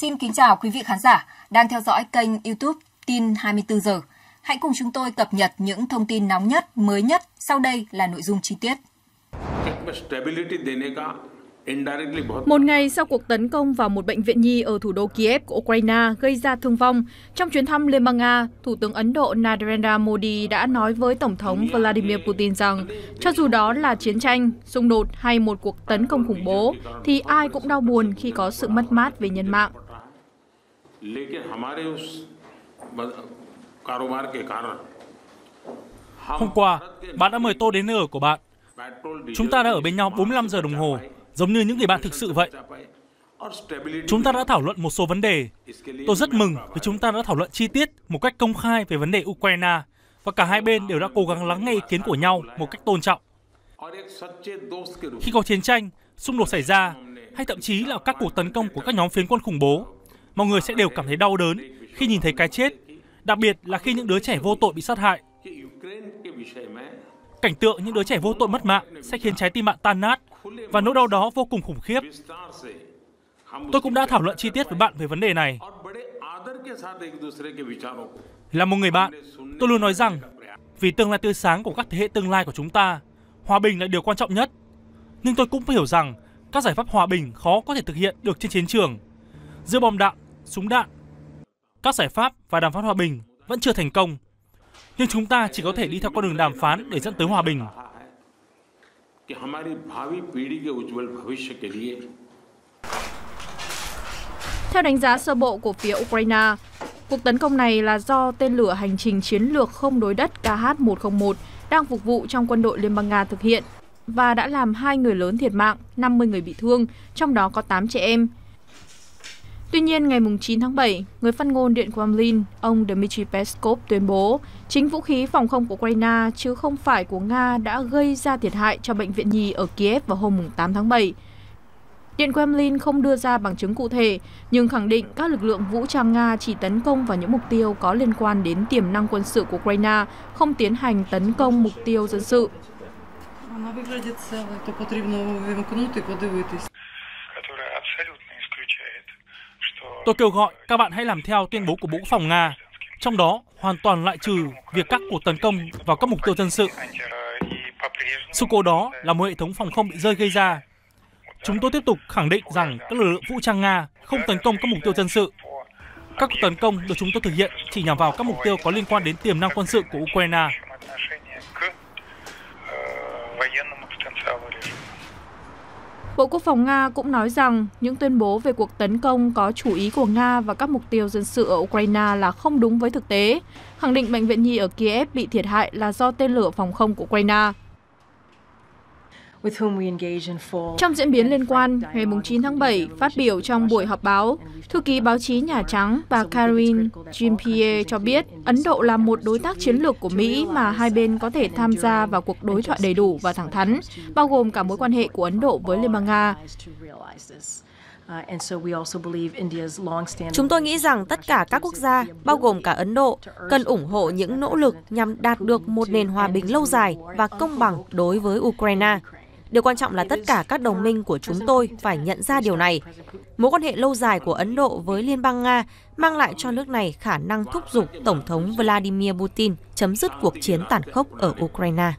Xin kính chào quý vị khán giả đang theo dõi kênh YouTube Tin 24 giờ. Hãy cùng chúng tôi cập nhật những thông tin nóng nhất, mới nhất. Sau đây là nội dung chi tiết. Một ngày sau cuộc tấn công vào một bệnh viện nhi ở thủ đô Kiev của Ukraine gây ra thương vong, trong chuyến thăm Liên bang Nga, Thủ tướng Ấn Độ Narendra Modi đã nói với Tổng thống Vladimir Putin rằng cho dù đó là chiến tranh, xung đột hay một cuộc tấn công khủng bố, thì ai cũng đau buồn khi có sự mất mát về nhân mạng. लेकिन हमारे उस कारोबार के कारण Hôm qua, bạn đã mời tôi đến nơi ở của bạn. Chúng ta đã ở bên nhau 45 giờ đồng hồ, giống như những người bạn thực sự vậy. Chúng ta đã thảo luận một số vấn đề. Tôi rất mừng vì chúng ta đã thảo luận chi tiết một cách công khai về vấn đề Ukraine và cả hai bên đều đã cố gắng lắng nghe ý kiến của nhau một cách tôn trọng. Khi có chiến tranh, xung đột xảy ra, hay thậm chí là các cuộc tấn công của các nhóm phiến quân khủng bố, mọi người sẽ đều cảm thấy đau đớn khi nhìn thấy cái chết, đặc biệt là khi những đứa trẻ vô tội bị sát hại. Cảnh tượng những đứa trẻ vô tội mất mạng sẽ khiến trái tim bạn tan nát và nỗi đau đó vô cùng khủng khiếp. Tôi cũng đã thảo luận chi tiết với bạn về vấn đề này. Là một người bạn, tôi luôn nói rằng vì tương lai tươi sáng của các thế hệ tương lai của chúng ta, hòa bình là điều quan trọng nhất. Nhưng tôi cũng phải hiểu rằng các giải pháp hòa bình khó có thể thực hiện được trên chiến trường. Giữa bom đạn súng đạn. Các giải pháp và đàm phán hòa bình vẫn chưa thành công, nhưng chúng ta chỉ có thể đi theo con đường đàm phán để dẫn tới hòa bình. Theo đánh giá sơ bộ của phía Ukraine, cuộc tấn công này là do tên lửa hành trình chiến lược không đối đất KH-101 đang phục vụ trong quân đội Liên bang Nga thực hiện và đã làm hai người lớn thiệt mạng, 50 người bị thương, trong đó có 8 trẻ em. Tuy nhiên, ngày 9 tháng 7, người phát ngôn Điện Kremlin, ông Dmitry Peskov tuyên bố chính vũ khí phòng không của Ukraine chứ không phải của Nga đã gây ra thiệt hại cho bệnh viện nhi ở Kiev vào hôm 8 tháng 7. Điện Kremlin không đưa ra bằng chứng cụ thể, nhưng khẳng định các lực lượng vũ trang Nga chỉ tấn công vào những mục tiêu có liên quan đến tiềm năng quân sự của Ukraine, không tiến hành tấn công mục tiêu dân sự. Вона виглядить це, то потрібно вимкнути, подивитись. Которая абсолютно Tôi kêu gọi các bạn hãy làm theo tuyên bố của Bộ Quốc phòng Nga, trong đó hoàn toàn loại trừ việc các cuộc tấn công vào các mục tiêu dân sự. Sự cố đó là một hệ thống phòng không bị rơi gây ra. Chúng tôi tiếp tục khẳng định rằng các lực lượng vũ trang Nga không tấn công các mục tiêu dân sự. Các cuộc tấn công được chúng tôi thực hiện chỉ nhằm vào các mục tiêu có liên quan đến tiềm năng quân sự của Ukraine. Bộ Quốc phòng Nga cũng nói rằng những tuyên bố về cuộc tấn công có chủ ý của Nga và các mục tiêu dân sự ở Ukraine là không đúng với thực tế, khẳng định bệnh viện nhi ở Kiev bị thiệt hại là do tên lửa phòng không của Ukraine. Trong diễn biến liên quan, ngày 9 tháng 7, phát biểu trong buổi họp báo, thư ký báo chí Nhà Trắng bà Karine Jean-Pierre cho biết Ấn Độ là một đối tác chiến lược của Mỹ mà hai bên có thể tham gia vào cuộc đối thoại đầy đủ và thẳng thắn, bao gồm cả mối quan hệ của Ấn Độ với Liên bang Nga. Uh, Chúng tôi nghĩ rằng tất cả các quốc gia, bao gồm cả Ấn Độ, cần ủng hộ những nỗ lực nhằm đạt được một nền hòa bình lâu dài và công bằng đối với Ukraine. Điều quan trọng là tất cả các đồng minh của chúng tôi phải nhận ra điều này. Mối quan hệ lâu dài của Ấn Độ với Liên bang Nga mang lại cho nước này khả năng thúc giục Tổng thống Vladimir Putin chấm dứt cuộc chiến tàn khốc ở Ukraine.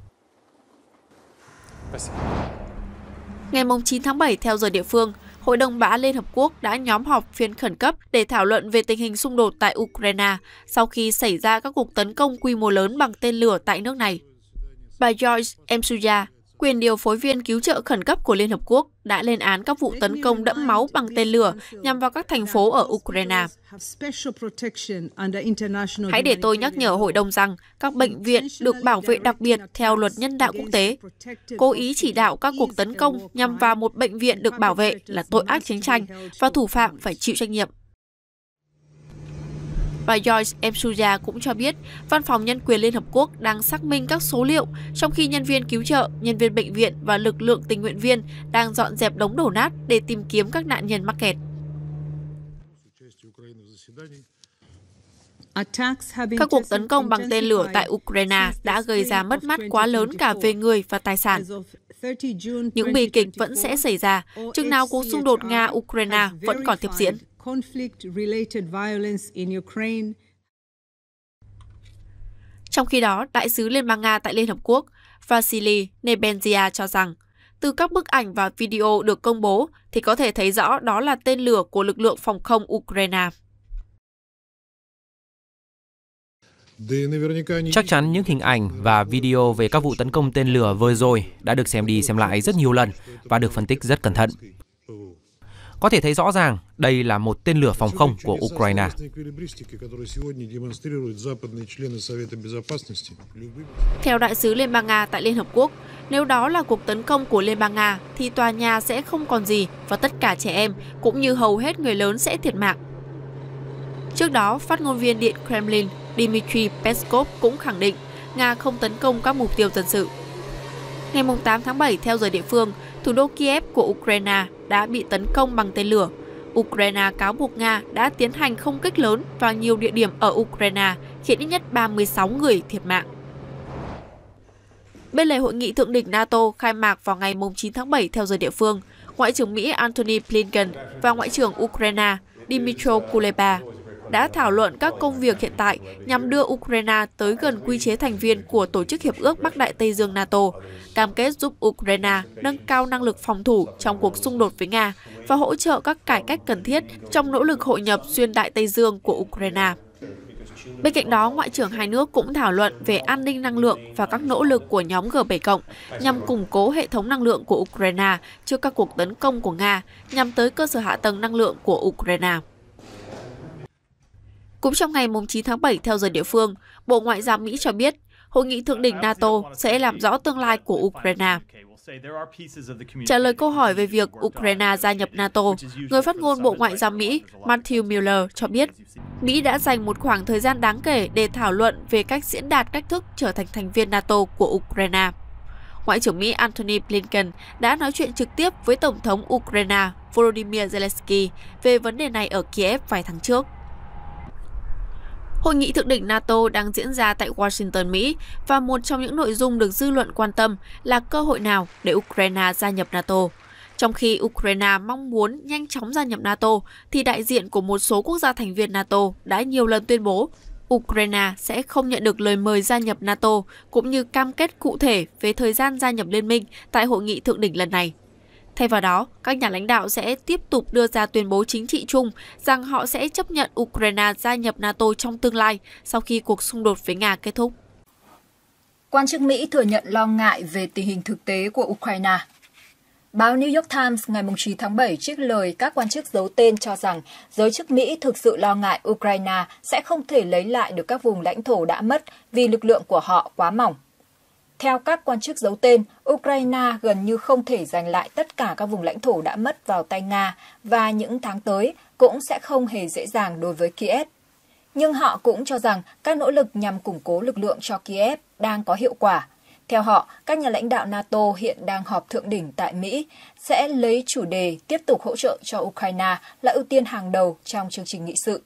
Ngày 9 tháng 7, theo giờ địa phương, Hội đồng Bảo Liên Hợp Quốc đã nhóm họp phiên khẩn cấp để thảo luận về tình hình xung đột tại Ukraine sau khi xảy ra các cuộc tấn công quy mô lớn bằng tên lửa tại nước này. Bà Joyce Msuya, quyền điều phối viên cứu trợ khẩn cấp của Liên Hợp Quốc đã lên án các vụ tấn công đẫm máu bằng tên lửa nhằm vào các thành phố ở Ukraine. Hãy để tôi nhắc nhở Hội đồng rằng các bệnh viện được bảo vệ đặc biệt theo luật nhân đạo quốc tế. Cố ý chỉ đạo các cuộc tấn công nhằm vào một bệnh viện được bảo vệ là tội ác chiến tranh và thủ phạm phải chịu trách nhiệm. Bà Joyce Msuja cũng cho biết, Văn phòng Nhân quyền Liên Hợp Quốc đang xác minh các số liệu, trong khi nhân viên cứu trợ, nhân viên bệnh viện và lực lượng tình nguyện viên đang dọn dẹp đống đổ nát để tìm kiếm các nạn nhân mắc kẹt. Các cuộc tấn công bằng tên lửa tại Ukraine đã gây ra mất mát quá lớn cả về người và tài sản. Những bi kịch vẫn sẽ xảy ra, chừng nào cuộc xung đột Nga-Ukraine vẫn còn tiếp diễn conflict related violence in Ukraine. Trong khi đó, đại sứ Liên bang Nga tại Liên Hợp Quốc Vasily Nebenzia cho rằng, từ các bức ảnh và video được công bố thì có thể thấy rõ đó là tên lửa của lực lượng phòng không Ukraine. Chắc chắn những hình ảnh và video về các vụ tấn công tên lửa vừa rồi đã được xem đi xem lại rất nhiều lần và được phân tích rất cẩn thận. Có thể thấy rõ ràng đây là một tên lửa phòng không của Ukraine. Theo đại sứ Liên bang Nga tại Liên Hợp Quốc, nếu đó là cuộc tấn công của Liên bang Nga thì tòa nhà sẽ không còn gì và tất cả trẻ em cũng như hầu hết người lớn sẽ thiệt mạng. Trước đó, phát ngôn viên Điện Kremlin Dmitry Peskov cũng khẳng định Nga không tấn công các mục tiêu dân sự. Ngày 8 tháng 7 theo giờ địa phương, thủ đô Kiev của Ukraine đã bị tấn công bằng tên lửa. Ukraine cáo buộc Nga đã tiến hành không kích lớn vào nhiều địa điểm ở Ukraine, khiến ít nhất 36 người thiệt mạng. Bên lề hội nghị thượng đỉnh NATO khai mạc vào ngày 9 tháng 7 theo giờ địa phương, Ngoại trưởng Mỹ Antony Blinken và Ngoại trưởng Ukraine Dmytro Kuleba đã thảo luận các công việc hiện tại nhằm đưa Ukraine tới gần quy chế thành viên của Tổ chức Hiệp ước Bắc Đại Tây Dương NATO, cam kết giúp Ukraine nâng cao năng lực phòng thủ trong cuộc xung đột với Nga và hỗ trợ các cải cách cần thiết trong nỗ lực hội nhập xuyên Đại Tây Dương của Ukraine. Bên cạnh đó, ngoại trưởng hai nước cũng thảo luận về an ninh năng lượng và các nỗ lực của nhóm G7 cộng nhằm củng cố hệ thống năng lượng của Ukraine trước các cuộc tấn công của Nga nhằm tới cơ sở hạ tầng năng lượng của Ukraine. Cũng trong ngày 9 tháng 7 theo giờ địa phương, Bộ Ngoại giao Mỹ cho biết hội nghị thượng đỉnh NATO sẽ làm rõ tương lai của Ukraine. Trả lời câu hỏi về việc Ukraine gia nhập NATO, người phát ngôn Bộ Ngoại giao Mỹ Matthew Miller cho biết Mỹ đã dành một khoảng thời gian đáng kể để thảo luận về cách diễn đạt cách thức trở thành thành viên NATO của Ukraine. Ngoại trưởng Mỹ Antony Blinken đã nói chuyện trực tiếp với Tổng thống Ukraine Volodymyr Zelensky về vấn đề này ở Kiev vài tháng trước. Hội nghị thượng đỉnh NATO đang diễn ra tại Washington, Mỹ và một trong những nội dung được dư luận quan tâm là cơ hội nào để Ukraine gia nhập NATO. Trong khi Ukraine mong muốn nhanh chóng gia nhập NATO, thì đại diện của một số quốc gia thành viên NATO đã nhiều lần tuyên bố Ukraine sẽ không nhận được lời mời gia nhập NATO cũng như cam kết cụ thể về thời gian gia nhập liên minh tại hội nghị thượng đỉnh lần này. Thay vào đó, các nhà lãnh đạo sẽ tiếp tục đưa ra tuyên bố chính trị chung rằng họ sẽ chấp nhận Ukraine gia nhập NATO trong tương lai sau khi cuộc xung đột với Nga kết thúc. Quan chức Mỹ thừa nhận lo ngại về tình hình thực tế của Ukraine. Báo New York Times ngày 9 tháng 7 trích lời các quan chức giấu tên cho rằng giới chức Mỹ thực sự lo ngại Ukraine sẽ không thể lấy lại được các vùng lãnh thổ đã mất vì lực lượng của họ quá mỏng. Theo các quan chức giấu tên, Ukraine gần như không thể giành lại tất cả các vùng lãnh thổ đã mất vào tay Nga và những tháng tới cũng sẽ không hề dễ dàng đối với Kiev. Nhưng họ cũng cho rằng các nỗ lực nhằm củng cố lực lượng cho Kiev đang có hiệu quả. Theo họ, các nhà lãnh đạo NATO hiện đang họp thượng đỉnh tại Mỹ sẽ lấy chủ đề tiếp tục hỗ trợ cho Ukraine là ưu tiên hàng đầu trong chương trình nghị sự.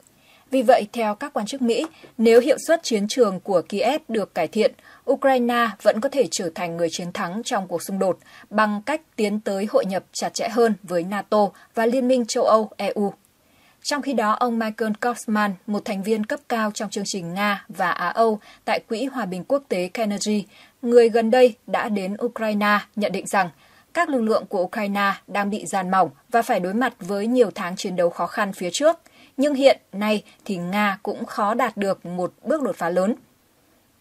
Vì vậy, theo các quan chức Mỹ, nếu hiệu suất chiến trường của Kiev được cải thiện, Ukraine vẫn có thể trở thành người chiến thắng trong cuộc xung đột bằng cách tiến tới hội nhập chặt chẽ hơn với NATO và Liên minh châu Âu EU. Trong khi đó, ông Michael Kaufman, một thành viên cấp cao trong chương trình Nga và Á Âu tại Quỹ Hòa bình Quốc tế Carnegie người gần đây đã đến Ukraine nhận định rằng các lực lượng của Ukraine đang bị giàn mỏng và phải đối mặt với nhiều tháng chiến đấu khó khăn phía trước – nhưng hiện nay thì Nga cũng khó đạt được một bước đột phá lớn.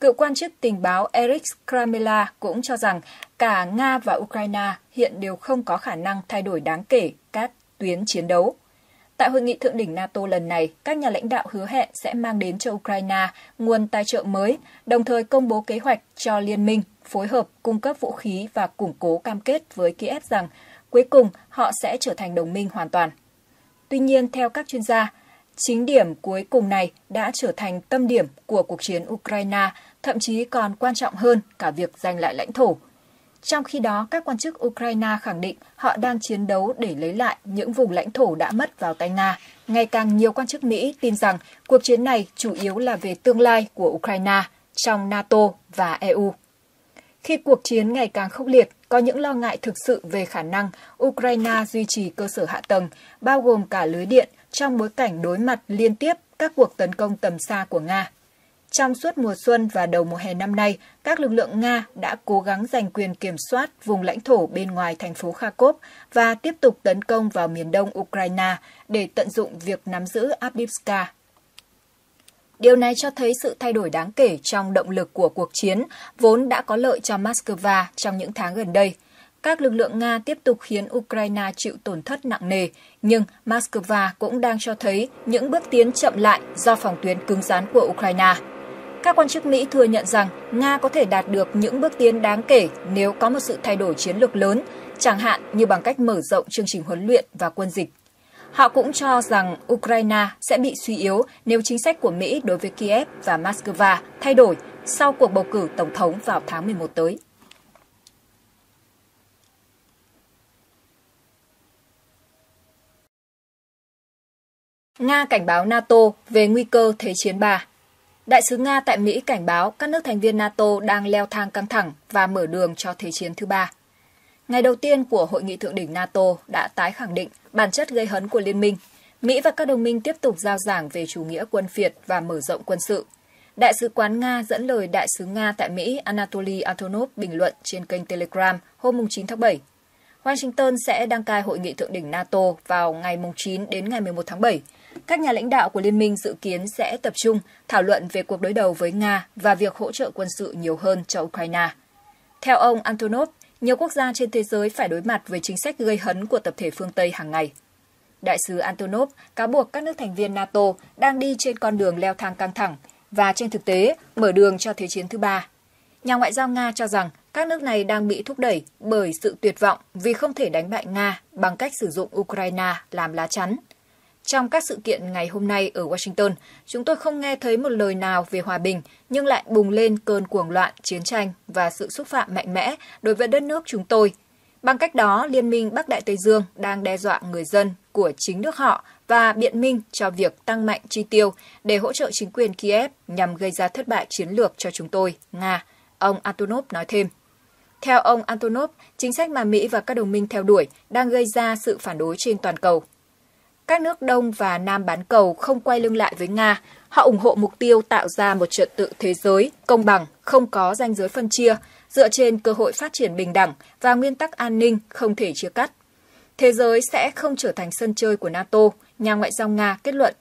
Cựu quan chức tình báo Eric Kramela cũng cho rằng cả Nga và Ukraine hiện đều không có khả năng thay đổi đáng kể các tuyến chiến đấu. Tại hội nghị thượng đỉnh NATO lần này, các nhà lãnh đạo hứa hẹn sẽ mang đến cho Ukraine nguồn tài trợ mới, đồng thời công bố kế hoạch cho liên minh phối hợp cung cấp vũ khí và củng cố cam kết với Kiev rằng cuối cùng họ sẽ trở thành đồng minh hoàn toàn. Tuy nhiên, theo các chuyên gia, Chính điểm cuối cùng này đã trở thành tâm điểm của cuộc chiến Ukraine, thậm chí còn quan trọng hơn cả việc giành lại lãnh thổ. Trong khi đó, các quan chức Ukraine khẳng định họ đang chiến đấu để lấy lại những vùng lãnh thổ đã mất vào tay Nga. Ngày càng nhiều quan chức Mỹ tin rằng cuộc chiến này chủ yếu là về tương lai của Ukraine trong NATO và EU. Khi cuộc chiến ngày càng khốc liệt, có những lo ngại thực sự về khả năng Ukraine duy trì cơ sở hạ tầng, bao gồm cả lưới điện, trong bối cảnh đối mặt liên tiếp các cuộc tấn công tầm xa của Nga. Trong suốt mùa xuân và đầu mùa hè năm nay, các lực lượng Nga đã cố gắng giành quyền kiểm soát vùng lãnh thổ bên ngoài thành phố Kharkov và tiếp tục tấn công vào miền đông Ukraine để tận dụng việc nắm giữ Abdivska. Điều này cho thấy sự thay đổi đáng kể trong động lực của cuộc chiến, vốn đã có lợi cho Moscow trong những tháng gần đây, các lực lượng Nga tiếp tục khiến Ukraine chịu tổn thất nặng nề, nhưng Moscow cũng đang cho thấy những bước tiến chậm lại do phòng tuyến cứng rắn của Ukraine. Các quan chức Mỹ thừa nhận rằng Nga có thể đạt được những bước tiến đáng kể nếu có một sự thay đổi chiến lược lớn, chẳng hạn như bằng cách mở rộng chương trình huấn luyện và quân dịch. Họ cũng cho rằng Ukraine sẽ bị suy yếu nếu chính sách của Mỹ đối với Kiev và Moscow thay đổi sau cuộc bầu cử tổng thống vào tháng 11 tới. Nga cảnh báo NATO về nguy cơ Thế chiến 3 Đại sứ Nga tại Mỹ cảnh báo các nước thành viên NATO đang leo thang căng thẳng và mở đường cho Thế chiến thứ ba. Ngày đầu tiên của Hội nghị Thượng đỉnh NATO đã tái khẳng định bản chất gây hấn của liên minh. Mỹ và các đồng minh tiếp tục giao giảng về chủ nghĩa quân phiệt và mở rộng quân sự. Đại sứ quán Nga dẫn lời Đại sứ Nga tại Mỹ Anatoly Antonov bình luận trên kênh Telegram hôm 9 tháng 7. Washington sẽ đăng cai hội nghị thượng đỉnh NATO vào ngày 9 đến ngày 11 tháng 7 các nhà lãnh đạo của liên minh dự kiến sẽ tập trung thảo luận về cuộc đối đầu với Nga và việc hỗ trợ quân sự nhiều hơn cho Ukraine. Theo ông Antonov, nhiều quốc gia trên thế giới phải đối mặt với chính sách gây hấn của tập thể phương Tây hàng ngày. Đại sứ Antonov cáo buộc các nước thành viên NATO đang đi trên con đường leo thang căng thẳng và trên thực tế mở đường cho Thế chiến thứ ba. Nhà ngoại giao Nga cho rằng các nước này đang bị thúc đẩy bởi sự tuyệt vọng vì không thể đánh bại Nga bằng cách sử dụng Ukraine làm lá chắn – trong các sự kiện ngày hôm nay ở Washington, chúng tôi không nghe thấy một lời nào về hòa bình, nhưng lại bùng lên cơn cuồng loạn, chiến tranh và sự xúc phạm mạnh mẽ đối với đất nước chúng tôi. Bằng cách đó, Liên minh Bắc Đại Tây Dương đang đe dọa người dân của chính nước họ và biện minh cho việc tăng mạnh chi tiêu để hỗ trợ chính quyền Kiev nhằm gây ra thất bại chiến lược cho chúng tôi, Nga, ông Antonov nói thêm. Theo ông Antonov, chính sách mà Mỹ và các đồng minh theo đuổi đang gây ra sự phản đối trên toàn cầu các nước Đông và Nam bán cầu không quay lưng lại với Nga. Họ ủng hộ mục tiêu tạo ra một trật tự thế giới công bằng, không có ranh giới phân chia, dựa trên cơ hội phát triển bình đẳng và nguyên tắc an ninh không thể chia cắt. Thế giới sẽ không trở thành sân chơi của NATO, nhà ngoại giao Nga kết luận.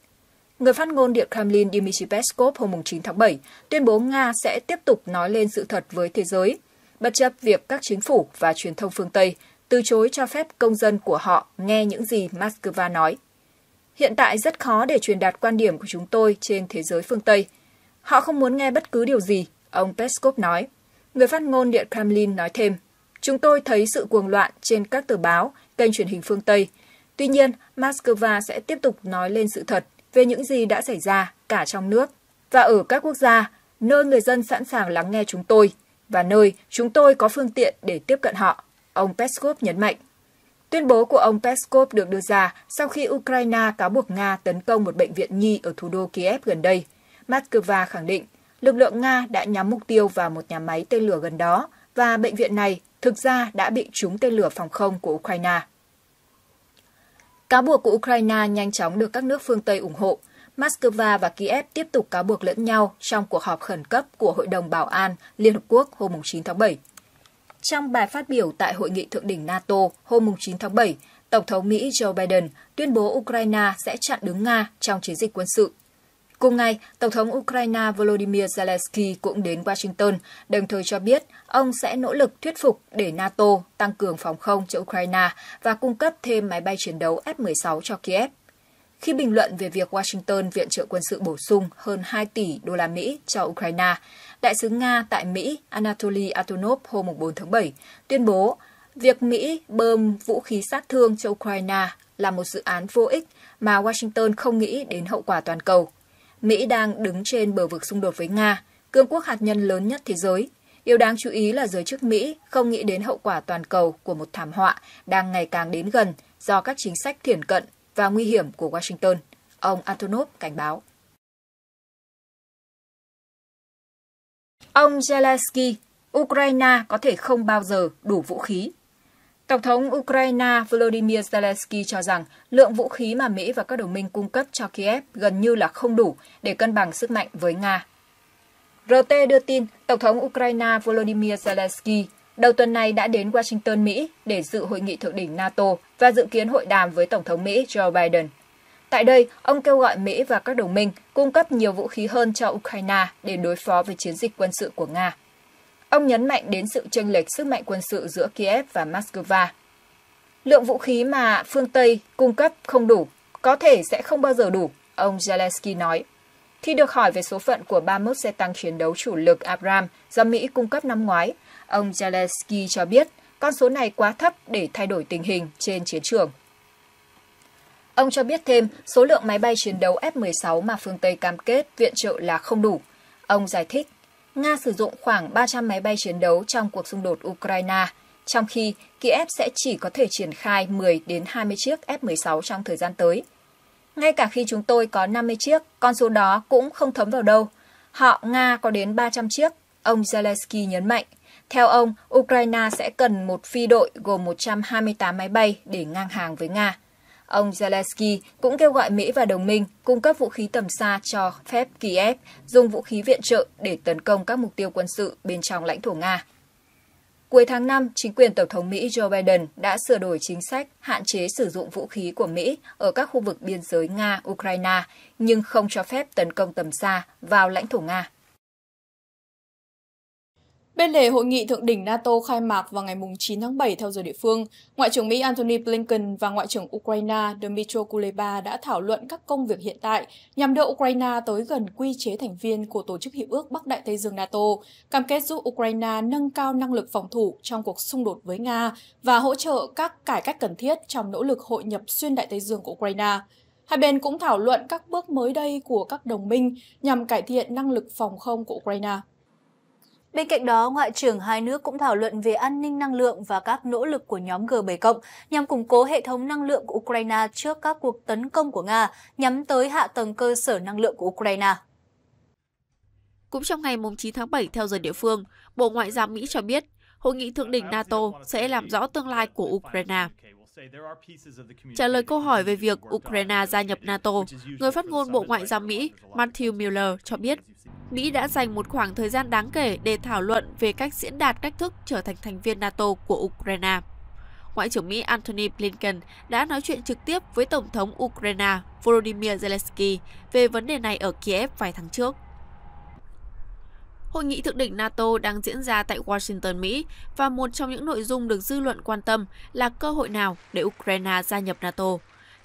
Người phát ngôn Điện Kremlin Dmitry Peskov hôm 9 tháng 7 tuyên bố Nga sẽ tiếp tục nói lên sự thật với thế giới, bất chấp việc các chính phủ và truyền thông phương Tây từ chối cho phép công dân của họ nghe những gì Moscow nói. Hiện tại rất khó để truyền đạt quan điểm của chúng tôi trên thế giới phương Tây. Họ không muốn nghe bất cứ điều gì, ông Peskov nói. Người phát ngôn Điện Kremlin nói thêm, chúng tôi thấy sự cuồng loạn trên các tờ báo, kênh truyền hình phương Tây. Tuy nhiên, Moscow sẽ tiếp tục nói lên sự thật về những gì đã xảy ra cả trong nước và ở các quốc gia nơi người dân sẵn sàng lắng nghe chúng tôi và nơi chúng tôi có phương tiện để tiếp cận họ, ông Peskov nhấn mạnh. Tuyên bố của ông Peskov được đưa ra sau khi Ukraine cáo buộc Nga tấn công một bệnh viện nhi ở thủ đô Kiev gần đây. Moscow khẳng định lực lượng Nga đã nhắm mục tiêu vào một nhà máy tên lửa gần đó và bệnh viện này thực ra đã bị trúng tên lửa phòng không của Ukraine. Cáo buộc của Ukraine nhanh chóng được các nước phương Tây ủng hộ. Moscow và Kiev tiếp tục cáo buộc lẫn nhau trong cuộc họp khẩn cấp của Hội đồng Bảo an Liên Hợp Quốc hôm 9 tháng 7. Trong bài phát biểu tại hội nghị thượng đỉnh NATO hôm 9 tháng 7, Tổng thống Mỹ Joe Biden tuyên bố Ukraine sẽ chặn đứng Nga trong chiến dịch quân sự. Cùng ngày, Tổng thống Ukraine Volodymyr Zelensky cũng đến Washington, đồng thời cho biết ông sẽ nỗ lực thuyết phục để NATO tăng cường phòng không cho Ukraine và cung cấp thêm máy bay chiến đấu F-16 cho Kiev. Khi bình luận về việc Washington viện trợ quân sự bổ sung hơn 2 tỷ đô la Mỹ cho Ukraine, Đại sứ Nga tại Mỹ Anatoly Antonov hôm 4 tháng 7 tuyên bố việc Mỹ bơm vũ khí sát thương cho Ukraine là một dự án vô ích mà Washington không nghĩ đến hậu quả toàn cầu. Mỹ đang đứng trên bờ vực xung đột với Nga, cương quốc hạt nhân lớn nhất thế giới. Điều đáng chú ý là giới chức Mỹ không nghĩ đến hậu quả toàn cầu của một thảm họa đang ngày càng đến gần do các chính sách thiển cận và nguy hiểm của Washington. Ông Antonov cảnh báo. Ông Zelensky, Ukraine có thể không bao giờ đủ vũ khí. Tổng thống Ukraine Volodymyr Zelensky cho rằng lượng vũ khí mà Mỹ và các đồng minh cung cấp cho Kiev gần như là không đủ để cân bằng sức mạnh với Nga. RT đưa tin Tổng thống Ukraine Volodymyr Zelensky đầu tuần này đã đến Washington, Mỹ để dự hội nghị thượng đỉnh NATO và dự kiến hội đàm với Tổng thống Mỹ Joe Biden – Tại đây, ông kêu gọi Mỹ và các đồng minh cung cấp nhiều vũ khí hơn cho Ukraine để đối phó với chiến dịch quân sự của Nga. Ông nhấn mạnh đến sự chênh lệch sức mạnh quân sự giữa Kiev và Moscow. Lượng vũ khí mà phương Tây cung cấp không đủ, có thể sẽ không bao giờ đủ, ông Zelensky nói. Khi được hỏi về số phận của 31 xe tăng chiến đấu chủ lực Abram do Mỹ cung cấp năm ngoái, ông Zelensky cho biết con số này quá thấp để thay đổi tình hình trên chiến trường. Ông cho biết thêm, số lượng máy bay chiến đấu F-16 mà phương Tây cam kết viện trợ là không đủ. Ông giải thích, Nga sử dụng khoảng 300 máy bay chiến đấu trong cuộc xung đột Ukraine, trong khi Kiev sẽ chỉ có thể triển khai 10 đến 20 chiếc F-16 trong thời gian tới. Ngay cả khi chúng tôi có 50 chiếc, con số đó cũng không thấm vào đâu. Họ Nga có đến 300 chiếc, ông Zelensky nhấn mạnh. Theo ông, Ukraine sẽ cần một phi đội gồm 128 máy bay để ngang hàng với Nga. Ông Zelensky cũng kêu gọi Mỹ và đồng minh cung cấp vũ khí tầm xa cho phép Kiev dùng vũ khí viện trợ để tấn công các mục tiêu quân sự bên trong lãnh thổ Nga. Cuối tháng 5, chính quyền Tổng thống Mỹ Joe Biden đã sửa đổi chính sách hạn chế sử dụng vũ khí của Mỹ ở các khu vực biên giới Nga-Ukraine, nhưng không cho phép tấn công tầm xa vào lãnh thổ Nga. Bên lề hội nghị thượng đỉnh NATO khai mạc vào ngày 9 tháng 7 theo giờ địa phương, Ngoại trưởng Mỹ Antony Blinken và Ngoại trưởng Ukraine Dmytro Kuleba đã thảo luận các công việc hiện tại nhằm đưa Ukraine tới gần quy chế thành viên của Tổ chức Hiệp ước Bắc Đại Tây Dương NATO, cam kết giúp Ukraine nâng cao năng lực phòng thủ trong cuộc xung đột với Nga và hỗ trợ các cải cách cần thiết trong nỗ lực hội nhập xuyên Đại Tây Dương của Ukraine. Hai bên cũng thảo luận các bước mới đây của các đồng minh nhằm cải thiện năng lực phòng không của Ukraine. Bên cạnh đó, Ngoại trưởng hai nước cũng thảo luận về an ninh năng lượng và các nỗ lực của nhóm G7 nhằm củng cố hệ thống năng lượng của Ukraine trước các cuộc tấn công của Nga nhắm tới hạ tầng cơ sở năng lượng của Ukraine. Cũng trong ngày 9 tháng 7 theo giờ địa phương, Bộ Ngoại giao Mỹ cho biết hội nghị thượng đỉnh NATO sẽ làm rõ tương lai của Ukraine. Trả lời câu hỏi về việc Ukraine gia nhập NATO, người phát ngôn Bộ Ngoại giao Mỹ Matthew Miller cho biết Mỹ đã dành một khoảng thời gian đáng kể để thảo luận về cách diễn đạt cách thức trở thành thành viên NATO của Ukraine. Ngoại trưởng Mỹ Antony Blinken đã nói chuyện trực tiếp với Tổng thống Ukraine Volodymyr Zelensky về vấn đề này ở Kiev vài tháng trước. Hội nghị thượng đỉnh NATO đang diễn ra tại Washington, Mỹ và một trong những nội dung được dư luận quan tâm là cơ hội nào để Ukraine gia nhập NATO.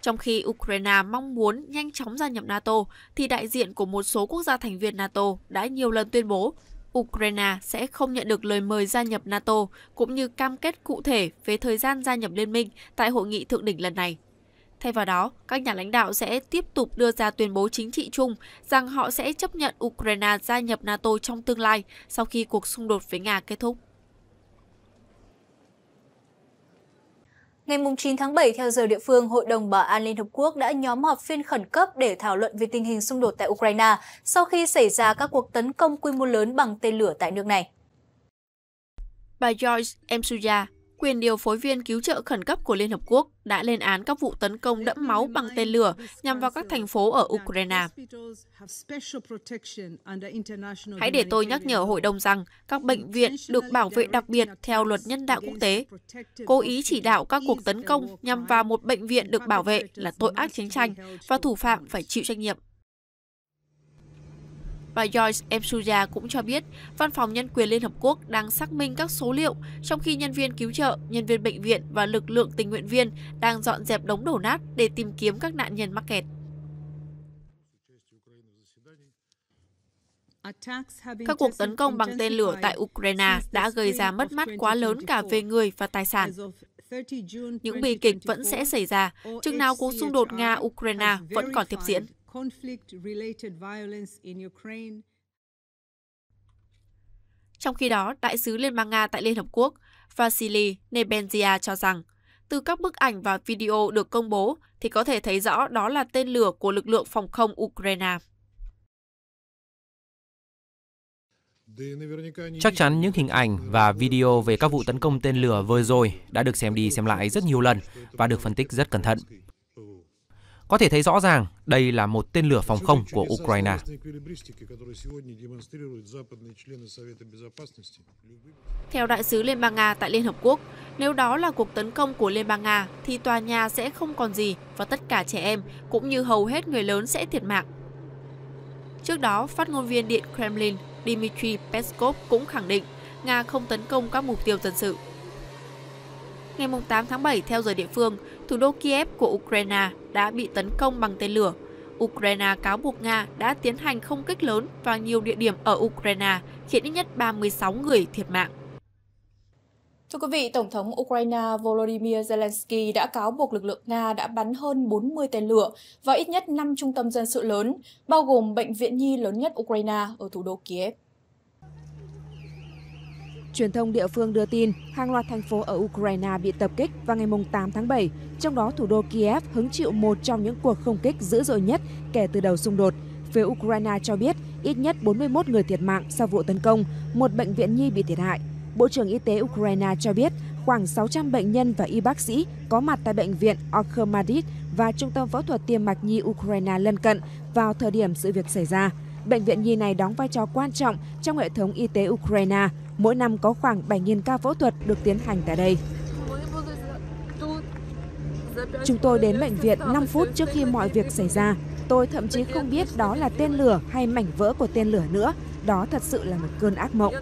Trong khi Ukraine mong muốn nhanh chóng gia nhập NATO, thì đại diện của một số quốc gia thành viên NATO đã nhiều lần tuyên bố Ukraine sẽ không nhận được lời mời gia nhập NATO cũng như cam kết cụ thể về thời gian gia nhập liên minh tại hội nghị thượng đỉnh lần này. Thay vào đó, các nhà lãnh đạo sẽ tiếp tục đưa ra tuyên bố chính trị chung rằng họ sẽ chấp nhận Ukraine gia nhập NATO trong tương lai sau khi cuộc xung đột với Nga kết thúc. Ngày 9 tháng 7, theo giờ địa phương, Hội đồng Bảo an Liên Hợp Quốc đã nhóm họp phiên khẩn cấp để thảo luận về tình hình xung đột tại Ukraine sau khi xảy ra các cuộc tấn công quy mô lớn bằng tên lửa tại nước này. Bà Joyce emsuya quyền điều phối viên cứu trợ khẩn cấp của Liên Hợp Quốc đã lên án các vụ tấn công đẫm máu bằng tên lửa nhằm vào các thành phố ở Ukraine. Hãy để tôi nhắc nhở Hội đồng rằng các bệnh viện được bảo vệ đặc biệt theo luật nhân đạo quốc tế. Cố ý chỉ đạo các cuộc tấn công nhằm vào một bệnh viện được bảo vệ là tội ác chiến tranh và thủ phạm phải chịu trách nhiệm và Joyce Emsuja cũng cho biết, Văn phòng Nhân quyền Liên Hợp Quốc đang xác minh các số liệu, trong khi nhân viên cứu trợ, nhân viên bệnh viện và lực lượng tình nguyện viên đang dọn dẹp đống đổ nát để tìm kiếm các nạn nhân mắc kẹt. Các cuộc tấn công bằng tên lửa tại Ukraine đã gây ra mất mát quá lớn cả về người và tài sản. Những bi kịch vẫn sẽ xảy ra, chừng nào cuộc xung đột Nga-Ukraine vẫn còn tiếp diễn conflict related violence in Ukraine. Trong khi đó, đại sứ Liên bang Nga tại Liên Hợp Quốc, Vasily Nebenzia cho rằng, từ các bức ảnh và video được công bố thì có thể thấy rõ đó là tên lửa của lực lượng phòng không Ukraine. Chắc chắn những hình ảnh và video về các vụ tấn công tên lửa vừa rồi đã được xem đi xem lại rất nhiều lần và được phân tích rất cẩn thận. Có thể thấy rõ ràng đây là một tên lửa phòng không của Ukraine. Theo đại sứ Liên bang Nga tại Liên Hợp Quốc, nếu đó là cuộc tấn công của Liên bang Nga thì tòa nhà sẽ không còn gì và tất cả trẻ em cũng như hầu hết người lớn sẽ thiệt mạng. Trước đó, phát ngôn viên Điện Kremlin Dmitry Peskov cũng khẳng định Nga không tấn công các mục tiêu dân sự. Ngày 8 tháng 7 theo giờ địa phương, thủ đô Kiev của Ukraine đã bị tấn công bằng tên lửa. Ukraine cáo buộc Nga đã tiến hành không kích lớn vào nhiều địa điểm ở Ukraine, khiến ít nhất 36 người thiệt mạng. Thưa quý vị, Tổng thống Ukraine Volodymyr Zelensky đã cáo buộc lực lượng Nga đã bắn hơn 40 tên lửa vào ít nhất 5 trung tâm dân sự lớn, bao gồm bệnh viện nhi lớn nhất Ukraine ở thủ đô Kiev. Truyền thông địa phương đưa tin hàng loạt thành phố ở Ukraine bị tập kích vào ngày 8 tháng 7, trong đó thủ đô Kiev hứng chịu một trong những cuộc không kích dữ dội nhất kể từ đầu xung đột. Phía Ukraine cho biết ít nhất 41 người thiệt mạng sau vụ tấn công, một bệnh viện nhi bị thiệt hại. Bộ trưởng Y tế Ukraine cho biết khoảng 600 bệnh nhân và y bác sĩ có mặt tại bệnh viện Orkhamadik và Trung tâm Phẫu thuật Tiêm mạch Nhi Ukraine lân cận vào thời điểm sự việc xảy ra bệnh viện nhi này đóng vai trò quan trọng trong hệ thống y tế Ukraine. Mỗi năm có khoảng 7.000 ca phẫu thuật được tiến hành tại đây. Chúng tôi đến bệnh viện 5 phút trước khi mọi việc xảy ra. Tôi thậm chí không biết đó là tên lửa hay mảnh vỡ của tên lửa nữa. Đó thật sự là một cơn ác mộng.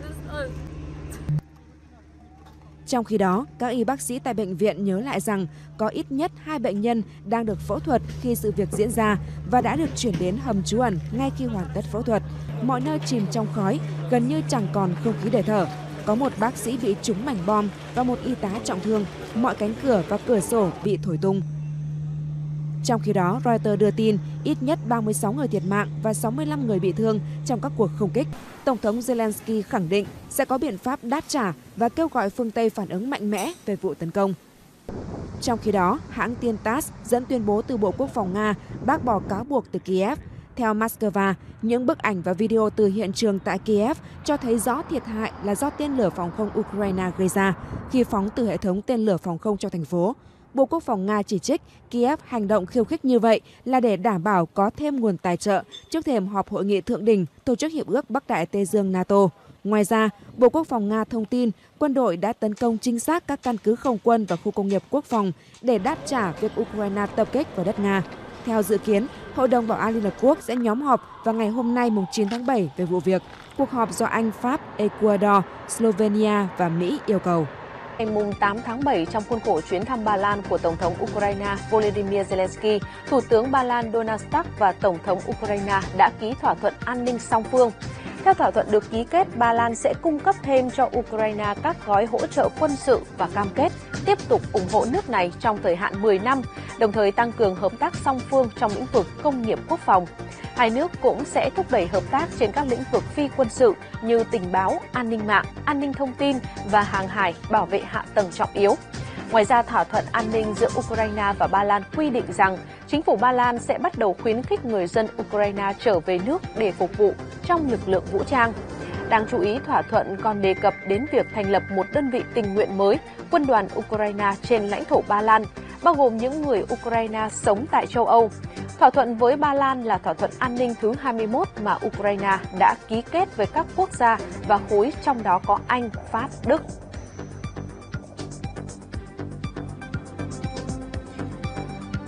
Trong khi đó, các y bác sĩ tại bệnh viện nhớ lại rằng có ít nhất hai bệnh nhân đang được phẫu thuật khi sự việc diễn ra và đã được chuyển đến hầm trú ẩn ngay khi hoàn tất phẫu thuật. Mọi nơi chìm trong khói, gần như chẳng còn không khí để thở. Có một bác sĩ bị trúng mảnh bom và một y tá trọng thương, mọi cánh cửa và cửa sổ bị thổi tung. Trong khi đó, Reuters đưa tin ít nhất 36 người thiệt mạng và 65 người bị thương trong các cuộc không kích. Tổng thống Zelensky khẳng định sẽ có biện pháp đáp trả và kêu gọi phương Tây phản ứng mạnh mẽ về vụ tấn công. Trong khi đó, hãng tin TASS dẫn tuyên bố từ Bộ Quốc phòng Nga bác bỏ cáo buộc từ Kiev. Theo Moscow, những bức ảnh và video từ hiện trường tại Kiev cho thấy rõ thiệt hại là do tên lửa phòng không Ukraine gây ra khi phóng từ hệ thống tên lửa phòng không cho thành phố. Bộ Quốc phòng Nga chỉ trích Kiev hành động khiêu khích như vậy là để đảm bảo có thêm nguồn tài trợ trước thềm họp hội nghị thượng đỉnh Tổ chức Hiệp ước Bắc Đại Tây Dương NATO. Ngoài ra, Bộ Quốc phòng Nga thông tin quân đội đã tấn công chính xác các căn cứ không quân và khu công nghiệp quốc phòng để đáp trả việc Ukraine tập kích vào đất Nga. Theo dự kiến, Hội đồng Bảo an Liên Hợp Quốc sẽ nhóm họp vào ngày hôm nay 9 tháng 7 về vụ việc. Cuộc họp do Anh, Pháp, Ecuador, Slovenia và Mỹ yêu cầu. Ngày 8 tháng 7, trong khuôn khổ chuyến thăm Ba Lan của Tổng thống Ukraine Volodymyr Zelensky, Thủ tướng Ba Lan Donald Tusk và Tổng thống Ukraine đã ký thỏa thuận an ninh song phương. Theo thỏa thuận được ký kết, Ba Lan sẽ cung cấp thêm cho Ukraine các gói hỗ trợ quân sự và cam kết tiếp tục ủng hộ nước này trong thời hạn 10 năm, đồng thời tăng cường hợp tác song phương trong lĩnh vực công nghiệp quốc phòng. Hai nước cũng sẽ thúc đẩy hợp tác trên các lĩnh vực phi quân sự như tình báo, an ninh mạng, an ninh thông tin và hàng hải, bảo vệ hạ tầng trọng yếu. Ngoài ra, thỏa thuận an ninh giữa Ukraine và Ba Lan quy định rằng chính phủ Ba Lan sẽ bắt đầu khuyến khích người dân Ukraine trở về nước để phục vụ trong lực lượng vũ trang. Đáng chú ý, thỏa thuận còn đề cập đến việc thành lập một đơn vị tình nguyện mới, quân đoàn Ukraine trên lãnh thổ Ba Lan, bao gồm những người Ukraine sống tại châu Âu. Thỏa thuận với Ba Lan là thỏa thuận an ninh thứ 21 mà Ukraine đã ký kết với các quốc gia và khối trong đó có Anh, Pháp, Đức.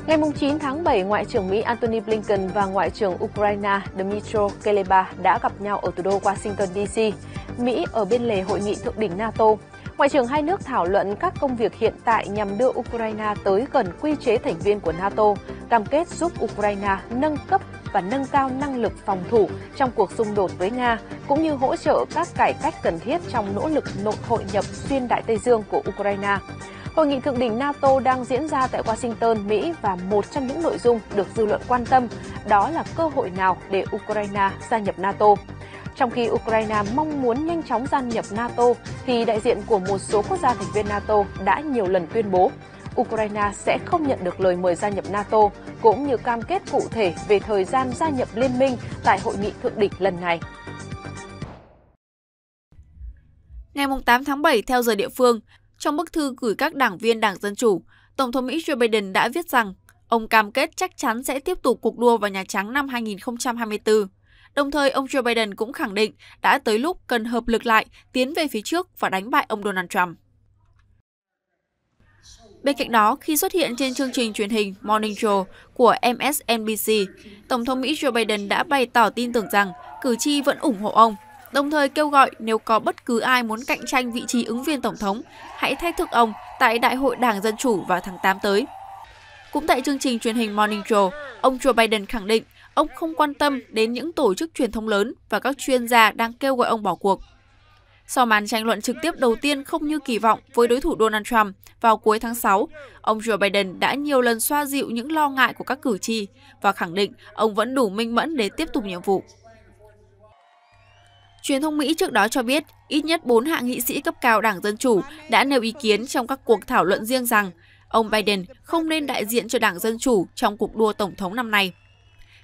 Ngày 9 tháng 7, Ngoại trưởng Mỹ Antony Blinken và Ngoại trưởng Ukraine Dmytro Kuleba đã gặp nhau ở thủ đô Washington, DC, Mỹ ở bên lề hội nghị thượng đỉnh NATO. Ngoại trưởng hai nước thảo luận các công việc hiện tại nhằm đưa Ukraine tới gần quy chế thành viên của NATO, cam kết giúp Ukraine nâng cấp và nâng cao năng lực phòng thủ trong cuộc xung đột với Nga, cũng như hỗ trợ các cải cách cần thiết trong nỗ lực nội hội nhập xuyên Đại Tây Dương của Ukraine. Hội nghị thượng đỉnh NATO đang diễn ra tại Washington, Mỹ và một trong những nội dung được dư luận quan tâm đó là cơ hội nào để Ukraine gia nhập NATO. Trong khi Ukraine mong muốn nhanh chóng gia nhập NATO, thì đại diện của một số quốc gia thành viên NATO đã nhiều lần tuyên bố Ukraine sẽ không nhận được lời mời gia nhập NATO, cũng như cam kết cụ thể về thời gian gia nhập liên minh tại hội nghị thượng đỉnh lần này. Ngày 8 tháng 7 theo giờ địa phương, trong bức thư gửi các đảng viên Đảng Dân Chủ, Tổng thống Mỹ Joe Biden đã viết rằng ông cam kết chắc chắn sẽ tiếp tục cuộc đua vào Nhà Trắng năm 2024. Đồng thời, ông Joe Biden cũng khẳng định đã tới lúc cần hợp lực lại, tiến về phía trước và đánh bại ông Donald Trump. Bên cạnh đó, khi xuất hiện trên chương trình truyền hình Morning Joe của MSNBC, Tổng thống Mỹ Joe Biden đã bày tỏ tin tưởng rằng cử tri vẫn ủng hộ ông đồng thời kêu gọi nếu có bất cứ ai muốn cạnh tranh vị trí ứng viên Tổng thống, hãy thách thức ông tại Đại hội Đảng Dân Chủ vào tháng 8 tới. Cũng tại chương trình truyền hình Morning Joe, ông Joe Biden khẳng định ông không quan tâm đến những tổ chức truyền thông lớn và các chuyên gia đang kêu gọi ông bỏ cuộc. Sau màn tranh luận trực tiếp đầu tiên không như kỳ vọng với đối thủ Donald Trump vào cuối tháng 6, ông Joe Biden đã nhiều lần xoa dịu những lo ngại của các cử tri và khẳng định ông vẫn đủ minh mẫn để tiếp tục nhiệm vụ. Truyền thông Mỹ trước đó cho biết ít nhất 4 hạ nghị sĩ cấp cao Đảng Dân Chủ đã nêu ý kiến trong các cuộc thảo luận riêng rằng ông Biden không nên đại diện cho Đảng Dân Chủ trong cuộc đua Tổng thống năm nay.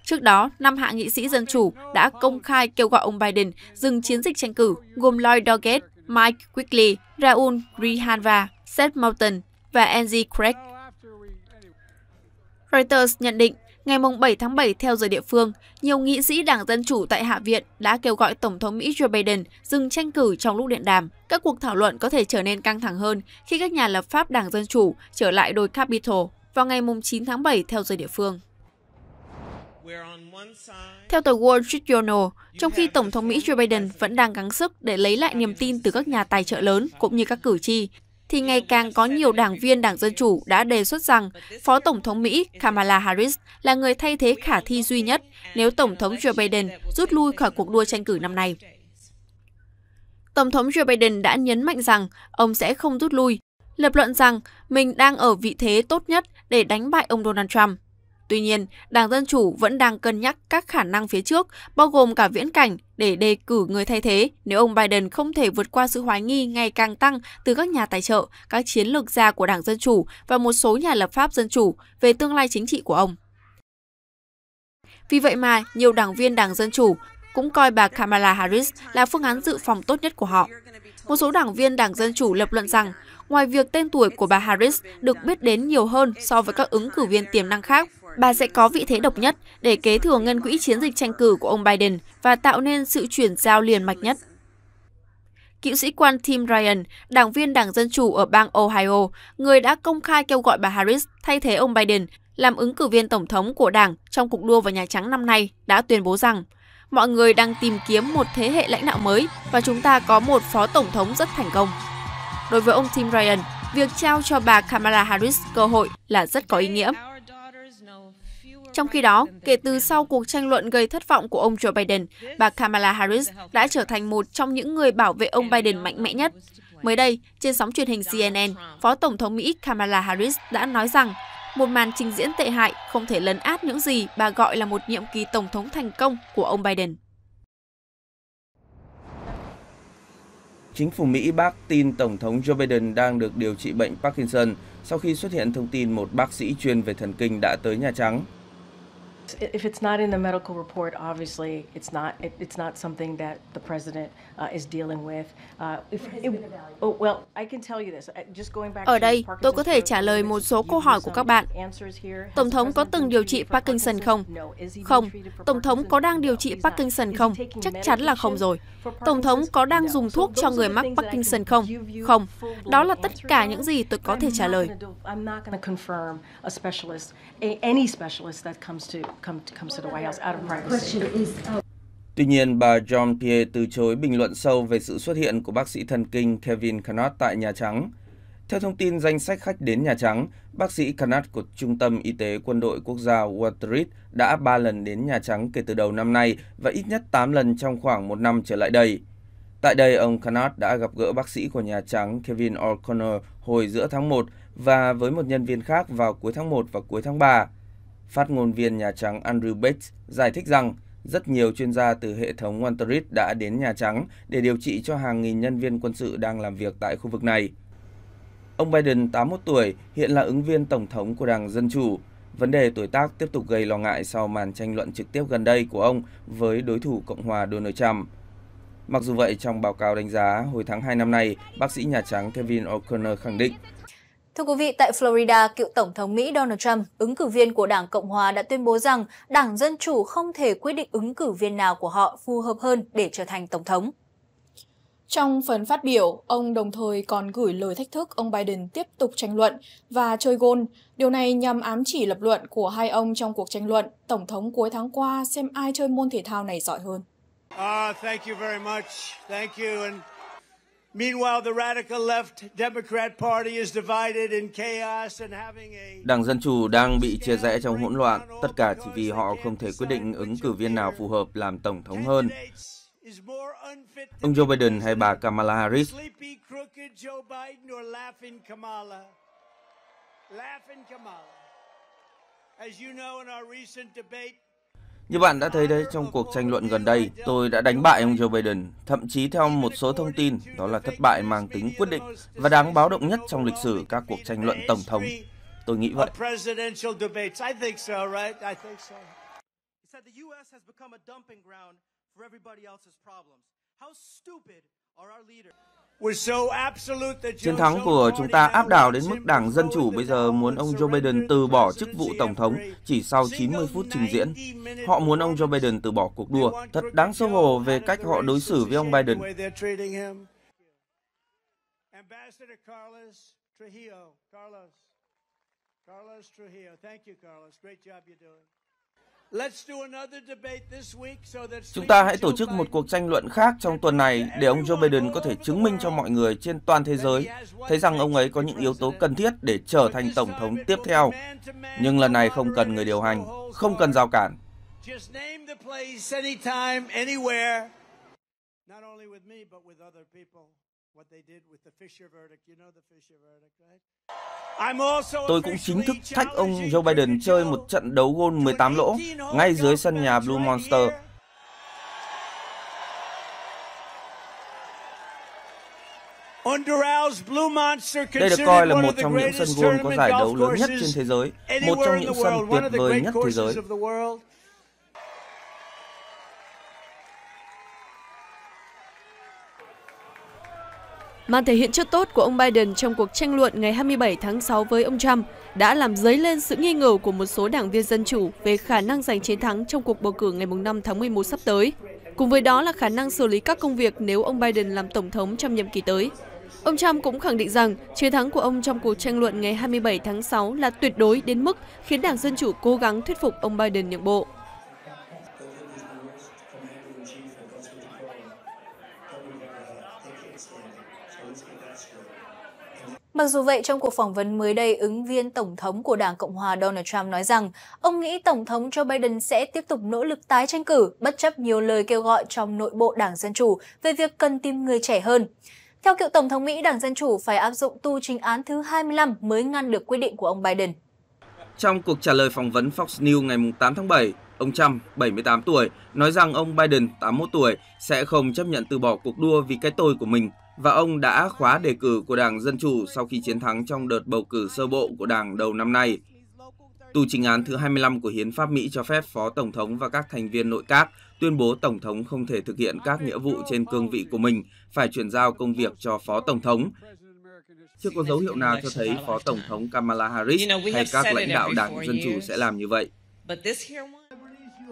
Trước đó, năm hạ nghị sĩ Dân Chủ đã công khai kêu gọi ông Biden dừng chiến dịch tranh cử, gồm Lloyd Doggett, Mike Quigley, Raul Grijalva, Seth Mountain và Angie Craig. Reuters nhận định Ngày 7 tháng 7 theo giờ địa phương, nhiều nghị sĩ Đảng Dân Chủ tại Hạ viện đã kêu gọi Tổng thống Mỹ Joe Biden dừng tranh cử trong lúc điện đàm. Các cuộc thảo luận có thể trở nên căng thẳng hơn khi các nhà lập pháp Đảng Dân Chủ trở lại đồi Capitol vào ngày 9 tháng 7 theo giờ địa phương. Theo tờ Wall Street Journal, trong khi Tổng thống Mỹ Joe Biden vẫn đang gắng sức để lấy lại niềm tin từ các nhà tài trợ lớn cũng như các cử tri, thì ngày càng có nhiều đảng viên Đảng Dân Chủ đã đề xuất rằng Phó Tổng thống Mỹ Kamala Harris là người thay thế khả thi duy nhất nếu Tổng thống Joe Biden rút lui khỏi cuộc đua tranh cử năm nay. Tổng thống Joe Biden đã nhấn mạnh rằng ông sẽ không rút lui, lập luận rằng mình đang ở vị thế tốt nhất để đánh bại ông Donald Trump. Tuy nhiên, Đảng Dân Chủ vẫn đang cân nhắc các khả năng phía trước, bao gồm cả viễn cảnh để đề cử người thay thế nếu ông Biden không thể vượt qua sự hoài nghi ngày càng tăng từ các nhà tài trợ, các chiến lược gia của Đảng Dân Chủ và một số nhà lập pháp Dân Chủ về tương lai chính trị của ông. Vì vậy mà, nhiều đảng viên Đảng Dân Chủ cũng coi bà Kamala Harris là phương án dự phòng tốt nhất của họ. Một số đảng viên Đảng Dân Chủ lập luận rằng, ngoài việc tên tuổi của bà Harris được biết đến nhiều hơn so với các ứng cử viên tiềm năng khác, Bà sẽ có vị thế độc nhất để kế thừa ngân quỹ chiến dịch tranh cử của ông Biden và tạo nên sự chuyển giao liền mạch nhất. Cựu sĩ quan Tim Ryan, đảng viên Đảng Dân Chủ ở bang Ohio, người đã công khai kêu gọi bà Harris thay thế ông Biden làm ứng cử viên tổng thống của đảng trong cuộc đua vào Nhà Trắng năm nay, đã tuyên bố rằng mọi người đang tìm kiếm một thế hệ lãnh đạo mới và chúng ta có một phó tổng thống rất thành công. Đối với ông Tim Ryan, việc trao cho bà Kamala Harris cơ hội là rất có ý nghĩa. Trong khi đó, kể từ sau cuộc tranh luận gây thất vọng của ông Joe Biden, bà Kamala Harris đã trở thành một trong những người bảo vệ ông Biden mạnh mẽ nhất. Mới đây, trên sóng truyền hình CNN, Phó Tổng thống Mỹ Kamala Harris đã nói rằng một màn trình diễn tệ hại không thể lấn át những gì bà gọi là một nhiệm kỳ tổng thống thành công của ông Biden. Chính phủ Mỹ bác tin Tổng thống Joe Biden đang được điều trị bệnh Parkinson sau khi xuất hiện thông tin một bác sĩ chuyên về thần kinh đã tới Nhà Trắng it's if it's not in the medical report, obviously it's not it, it's not something that the president uh, is dealing with. Uh, if, it, oh, well, I can tell you this. Just going back Ở đây, tôi có thể trả lời một số câu hỏi của các bạn. Tổng thống có từng điều trị Parkinson không? Không. Tổng thống có đang điều trị Parkinson không? Chắc chắn là không rồi. Tổng thống có đang dùng thuốc cho người mắc Parkinson không? Không. Đó là tất cả những gì tôi có thể trả lời. any specialist that comes to Uh, Tuy nhiên, bà John Pierre từ chối bình luận sâu về sự xuất hiện của bác sĩ thần kinh Kevin Cannott tại Nhà Trắng. Theo thông tin danh sách khách đến Nhà Trắng, bác sĩ Cannott của Trung tâm Y tế Quân đội Quốc gia Walter đã 3 lần đến Nhà Trắng kể từ đầu năm nay và ít nhất 8 lần trong khoảng một năm trở lại đây. Tại đây, ông Cannott đã gặp gỡ bác sĩ của Nhà Trắng Kevin O'Connor hồi giữa tháng 1 và với một nhân viên khác vào cuối tháng 1 và cuối tháng 3. Phát ngôn viên Nhà Trắng Andrew Bates giải thích rằng rất nhiều chuyên gia từ hệ thống Walterit đã đến Nhà Trắng để điều trị cho hàng nghìn nhân viên quân sự đang làm việc tại khu vực này. Ông Biden, 81 tuổi, hiện là ứng viên tổng thống của Đảng Dân Chủ. Vấn đề tuổi tác tiếp tục gây lo ngại sau màn tranh luận trực tiếp gần đây của ông với đối thủ Cộng hòa Donald Trump. Mặc dù vậy, trong báo cáo đánh giá hồi tháng 2 năm nay, bác sĩ Nhà Trắng Kevin O'Connor khẳng định Thưa quý vị, tại Florida, cựu Tổng thống Mỹ Donald Trump, ứng cử viên của Đảng Cộng Hòa đã tuyên bố rằng Đảng Dân Chủ không thể quyết định ứng cử viên nào của họ phù hợp hơn để trở thành Tổng thống. Trong phần phát biểu, ông đồng thời còn gửi lời thách thức ông Biden tiếp tục tranh luận và chơi gôn. Điều này nhằm ám chỉ lập luận của hai ông trong cuộc tranh luận Tổng thống cuối tháng qua xem ai chơi môn thể thao này giỏi hơn. Uh, thank you very much. Thank you. And Đảng Dân Chủ đang bị chia rẽ trong hỗn loạn, tất cả chỉ vì họ không thể quyết định ứng cử viên nào phù hợp làm Tổng thống hơn. Ông Joe Biden hay bà Kamala Harris? As you know in our recent debate, như bạn đã thấy đấy, trong cuộc tranh luận gần đây, tôi đã đánh bại ông Joe Biden, thậm chí theo một số thông tin, đó là thất bại mang tính quyết định và đáng báo động nhất trong lịch sử các cuộc tranh luận tổng thống. Tôi nghĩ vậy. How stupid are our leaders? Chiến thắng của chúng ta áp đảo đến mức Đảng Dân Chủ bây giờ muốn ông Joe Biden từ bỏ chức vụ Tổng thống chỉ sau 90 phút trình diễn. Họ muốn ông Joe Biden từ bỏ cuộc đua. Thật đáng xấu hổ về cách họ đối xử với ông Biden. Carlos Trujillo. Carlos Trujillo. Thank you, Carlos. Great job you're doing. Chúng ta hãy tổ chức một cuộc tranh luận khác trong tuần này để ông Joe Biden có thể chứng minh cho mọi người trên toàn thế giới thấy rằng ông ấy có những yếu tố cần thiết để trở thành tổng thống tiếp theo. Nhưng lần này không cần người điều hành, không cần giao cản. Not only with me, but with other people. Tôi cũng chính thức thách ông Joe Biden chơi một trận đấu gôn 18 lỗ ngay dưới sân nhà Blue Monster. Đây được coi là một trong những sân gôn có giải đấu lớn nhất trên thế giới, một trong những sân tuyệt vời nhất thế giới. Màn thể hiện chưa tốt của ông Biden trong cuộc tranh luận ngày 27 tháng 6 với ông Trump đã làm dấy lên sự nghi ngờ của một số đảng viên Dân Chủ về khả năng giành chiến thắng trong cuộc bầu cử ngày 5 tháng 11 sắp tới. Cùng với đó là khả năng xử lý các công việc nếu ông Biden làm Tổng thống trong nhiệm kỳ tới. Ông Trump cũng khẳng định rằng chiến thắng của ông trong cuộc tranh luận ngày 27 tháng 6 là tuyệt đối đến mức khiến Đảng Dân Chủ cố gắng thuyết phục ông Biden nhượng bộ. Mặc dù vậy, trong cuộc phỏng vấn mới đây, ứng viên Tổng thống của Đảng Cộng hòa Donald Trump nói rằng ông nghĩ Tổng thống Joe Biden sẽ tiếp tục nỗ lực tái tranh cử, bất chấp nhiều lời kêu gọi trong nội bộ Đảng Dân Chủ về việc cần tìm người trẻ hơn. Theo cựu Tổng thống Mỹ, Đảng Dân Chủ phải áp dụng tu trình án thứ 25 mới ngăn được quyết định của ông Biden. Trong cuộc trả lời phỏng vấn Fox News ngày 8 tháng 7, ông Trump, 78 tuổi, nói rằng ông Biden, 81 tuổi, sẽ không chấp nhận từ bỏ cuộc đua vì cái tôi của mình và ông đã khóa đề cử của Đảng Dân Chủ sau khi chiến thắng trong đợt bầu cử sơ bộ của Đảng đầu năm nay. Tù chính án thứ 25 của Hiến pháp Mỹ cho phép Phó Tổng thống và các thành viên nội các tuyên bố Tổng thống không thể thực hiện các nghĩa vụ trên cương vị của mình, phải chuyển giao công việc cho Phó Tổng thống. Chưa có dấu hiệu nào cho thấy Phó Tổng thống Kamala Harris hay các lãnh đạo Đảng Dân Chủ sẽ làm như vậy.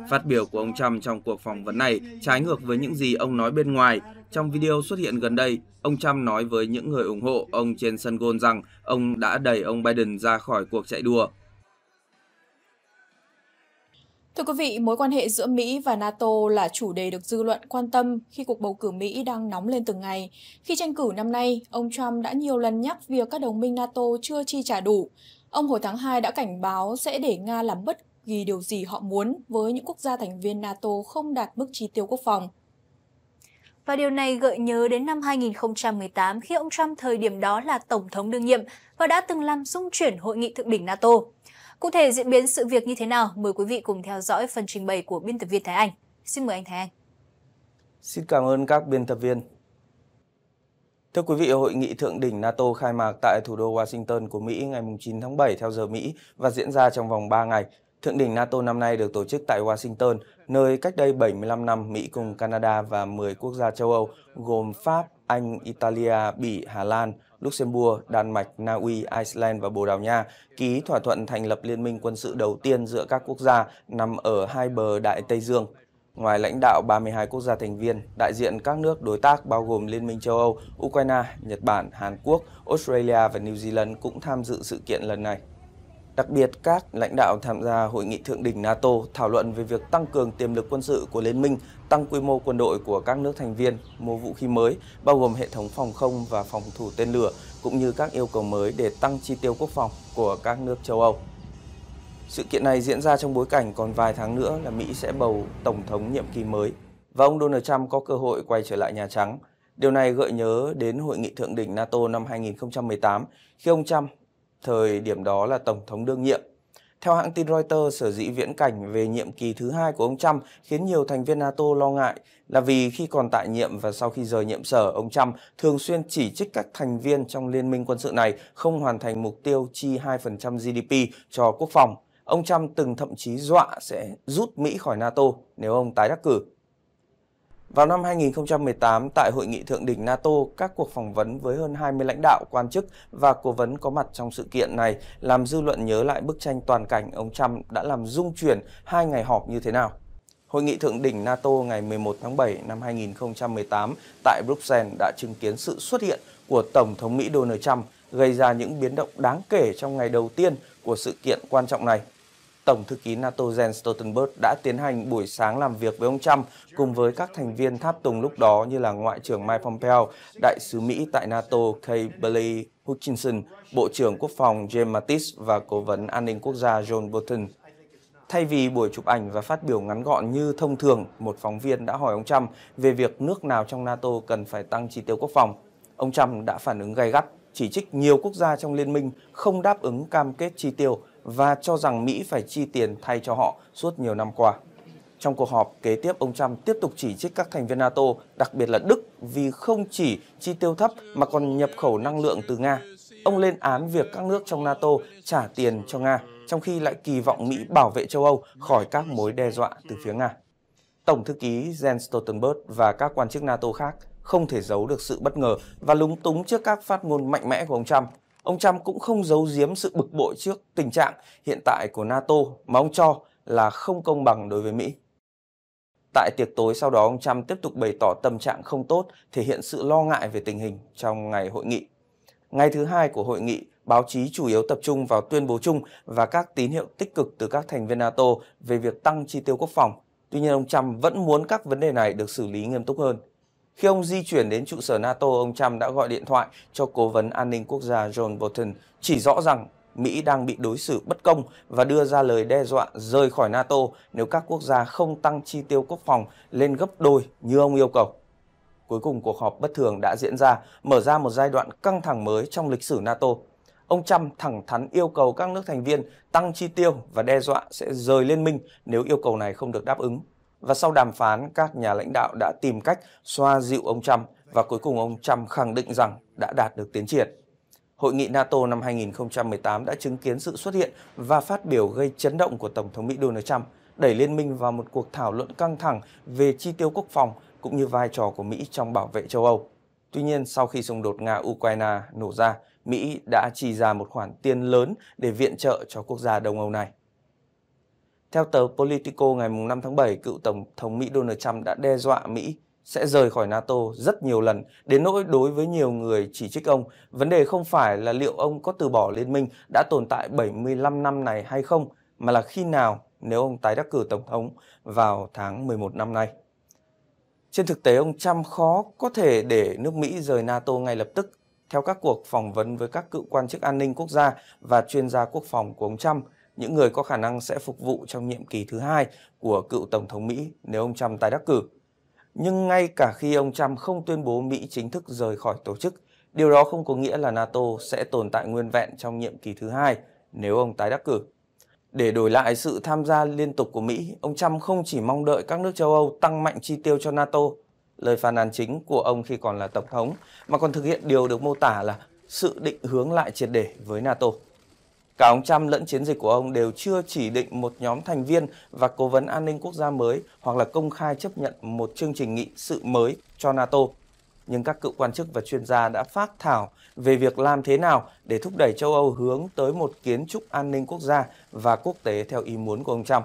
Phát biểu của ông Trump trong cuộc phỏng vấn này trái ngược với những gì ông nói bên ngoài. Trong video xuất hiện gần đây, ông Trump nói với những người ủng hộ ông trên sân gôn rằng ông đã đẩy ông Biden ra khỏi cuộc chạy đua. Thưa quý vị, mối quan hệ giữa Mỹ và NATO là chủ đề được dư luận quan tâm khi cuộc bầu cử Mỹ đang nóng lên từng ngày. Khi tranh cử năm nay, ông Trump đã nhiều lần nhắc việc các đồng minh NATO chưa chi trả đủ. Ông hồi tháng 2 đã cảnh báo sẽ để Nga làm bất ghi điều gì họ muốn với những quốc gia thành viên NATO không đạt mức chi tiêu quốc phòng. Và điều này gợi nhớ đến năm 2018 khi ông Trump thời điểm đó là Tổng thống đương nhiệm và đã từng làm dung chuyển hội nghị thượng đỉnh NATO. Cụ thể diễn biến sự việc như thế nào, mời quý vị cùng theo dõi phần trình bày của biên tập viên Thái Anh. Xin mời anh Thái Anh. Xin cảm ơn các biên tập viên. Thưa quý vị, hội nghị thượng đỉnh NATO khai mạc tại thủ đô Washington của Mỹ ngày 9 tháng 7 theo giờ Mỹ và diễn ra trong vòng 3 ngày. Thượng đỉnh NATO năm nay được tổ chức tại Washington, nơi cách đây 75 năm Mỹ cùng Canada và 10 quốc gia châu Âu gồm Pháp, Anh, Italia, Bỉ, Hà Lan, Luxembourg, Đan Mạch, Na Uy, Iceland và Bồ Đào Nha ký thỏa thuận thành lập liên minh quân sự đầu tiên giữa các quốc gia nằm ở hai bờ Đại Tây Dương. Ngoài lãnh đạo 32 quốc gia thành viên, đại diện các nước đối tác bao gồm Liên minh châu Âu, Ukraine, Nhật Bản, Hàn Quốc, Australia và New Zealand cũng tham dự sự kiện lần này. Đặc biệt, các lãnh đạo tham gia hội nghị thượng đỉnh NATO thảo luận về việc tăng cường tiềm lực quân sự của liên minh, tăng quy mô quân đội của các nước thành viên, mua vũ khí mới, bao gồm hệ thống phòng không và phòng thủ tên lửa, cũng như các yêu cầu mới để tăng chi tiêu quốc phòng của các nước châu Âu. Sự kiện này diễn ra trong bối cảnh còn vài tháng nữa là Mỹ sẽ bầu Tổng thống nhiệm kỳ mới và ông Donald Trump có cơ hội quay trở lại Nhà Trắng. Điều này gợi nhớ đến hội nghị thượng đỉnh NATO năm 2018 khi ông Trump thời điểm đó là Tổng thống đương nhiệm. Theo hãng tin Reuters, sở dĩ viễn cảnh về nhiệm kỳ thứ hai của ông Trump khiến nhiều thành viên NATO lo ngại là vì khi còn tại nhiệm và sau khi rời nhiệm sở, ông Trump thường xuyên chỉ trích các thành viên trong liên minh quân sự này không hoàn thành mục tiêu chi 2% GDP cho quốc phòng. Ông Trump từng thậm chí dọa sẽ rút Mỹ khỏi NATO nếu ông tái đắc cử. Vào năm 2018, tại Hội nghị Thượng đỉnh NATO, các cuộc phỏng vấn với hơn 20 lãnh đạo, quan chức và cố vấn có mặt trong sự kiện này làm dư luận nhớ lại bức tranh toàn cảnh ông Trump đã làm rung chuyển hai ngày họp như thế nào. Hội nghị thượng đỉnh NATO ngày 11 tháng 7 năm 2018 tại Bruxelles đã chứng kiến sự xuất hiện của Tổng thống Mỹ Donald Trump gây ra những biến động đáng kể trong ngày đầu tiên của sự kiện quan trọng này. Tổng thư ký NATO Jens Stoltenberg đã tiến hành buổi sáng làm việc với ông Trump cùng với các thành viên tháp tùng lúc đó như là Ngoại trưởng Mike Pompeo, Đại sứ Mỹ tại NATO Kay Bailey Hutchinson, Bộ trưởng Quốc phòng James Mattis và Cố vấn An ninh Quốc gia John Bolton. Thay vì buổi chụp ảnh và phát biểu ngắn gọn như thông thường, một phóng viên đã hỏi ông Trump về việc nước nào trong NATO cần phải tăng chi tiêu quốc phòng. Ông Trump đã phản ứng gay gắt, chỉ trích nhiều quốc gia trong liên minh không đáp ứng cam kết chi tiêu và cho rằng Mỹ phải chi tiền thay cho họ suốt nhiều năm qua. Trong cuộc họp kế tiếp, ông Trump tiếp tục chỉ trích các thành viên NATO, đặc biệt là Đức, vì không chỉ chi tiêu thấp mà còn nhập khẩu năng lượng từ Nga. Ông lên án việc các nước trong NATO trả tiền cho Nga, trong khi lại kỳ vọng Mỹ bảo vệ châu Âu khỏi các mối đe dọa từ phía Nga. Tổng thư ký Jens Stoltenberg và các quan chức NATO khác không thể giấu được sự bất ngờ và lúng túng trước các phát ngôn mạnh mẽ của ông Trump Ông Trump cũng không giấu giếm sự bực bội trước tình trạng hiện tại của NATO mà ông cho là không công bằng đối với Mỹ. Tại tiệc tối sau đó, ông Trump tiếp tục bày tỏ tâm trạng không tốt, thể hiện sự lo ngại về tình hình trong ngày hội nghị. Ngày thứ hai của hội nghị, báo chí chủ yếu tập trung vào tuyên bố chung và các tín hiệu tích cực từ các thành viên NATO về việc tăng chi tiêu quốc phòng. Tuy nhiên, ông Trump vẫn muốn các vấn đề này được xử lý nghiêm túc hơn. Khi ông di chuyển đến trụ sở NATO, ông Trump đã gọi điện thoại cho Cố vấn An ninh Quốc gia John Bolton chỉ rõ rằng Mỹ đang bị đối xử bất công và đưa ra lời đe dọa rời khỏi NATO nếu các quốc gia không tăng chi tiêu quốc phòng lên gấp đôi như ông yêu cầu. Cuối cùng cuộc họp bất thường đã diễn ra, mở ra một giai đoạn căng thẳng mới trong lịch sử NATO. Ông Trump thẳng thắn yêu cầu các nước thành viên tăng chi tiêu và đe dọa sẽ rời liên minh nếu yêu cầu này không được đáp ứng và sau đàm phán, các nhà lãnh đạo đã tìm cách xoa dịu ông Trump và cuối cùng ông Trump khẳng định rằng đã đạt được tiến triển. Hội nghị NATO năm 2018 đã chứng kiến sự xuất hiện và phát biểu gây chấn động của Tổng thống Mỹ Donald Trump, đẩy liên minh vào một cuộc thảo luận căng thẳng về chi tiêu quốc phòng cũng như vai trò của Mỹ trong bảo vệ châu Âu. Tuy nhiên, sau khi xung đột Nga-Ukraine nổ ra, Mỹ đã chi ra một khoản tiền lớn để viện trợ cho quốc gia Đông Âu này. Theo tờ Politico ngày 5 tháng 7, cựu Tổng thống Mỹ Donald Trump đã đe dọa Mỹ sẽ rời khỏi NATO rất nhiều lần, đến nỗi đối với nhiều người chỉ trích ông, vấn đề không phải là liệu ông có từ bỏ liên minh đã tồn tại 75 năm này hay không, mà là khi nào nếu ông tái đắc cử Tổng thống vào tháng 11 năm nay. Trên thực tế, ông Trump khó có thể để nước Mỹ rời NATO ngay lập tức. Theo các cuộc phỏng vấn với các cựu quan chức an ninh quốc gia và chuyên gia quốc phòng của ông Trump, những người có khả năng sẽ phục vụ trong nhiệm kỳ thứ hai của cựu Tổng thống Mỹ nếu ông Trump tái đắc cử. Nhưng ngay cả khi ông Trump không tuyên bố Mỹ chính thức rời khỏi tổ chức, điều đó không có nghĩa là NATO sẽ tồn tại nguyên vẹn trong nhiệm kỳ thứ hai nếu ông tái đắc cử. Để đổi lại sự tham gia liên tục của Mỹ, ông Trump không chỉ mong đợi các nước châu Âu tăng mạnh chi tiêu cho NATO, lời phàn nàn chính của ông khi còn là Tổng thống, mà còn thực hiện điều được mô tả là sự định hướng lại triệt để với NATO. Cả ông Trump lẫn chiến dịch của ông đều chưa chỉ định một nhóm thành viên và cố vấn an ninh quốc gia mới hoặc là công khai chấp nhận một chương trình nghị sự mới cho NATO. Nhưng các cựu quan chức và chuyên gia đã phát thảo về việc làm thế nào để thúc đẩy châu Âu hướng tới một kiến trúc an ninh quốc gia và quốc tế theo ý muốn của ông Trump.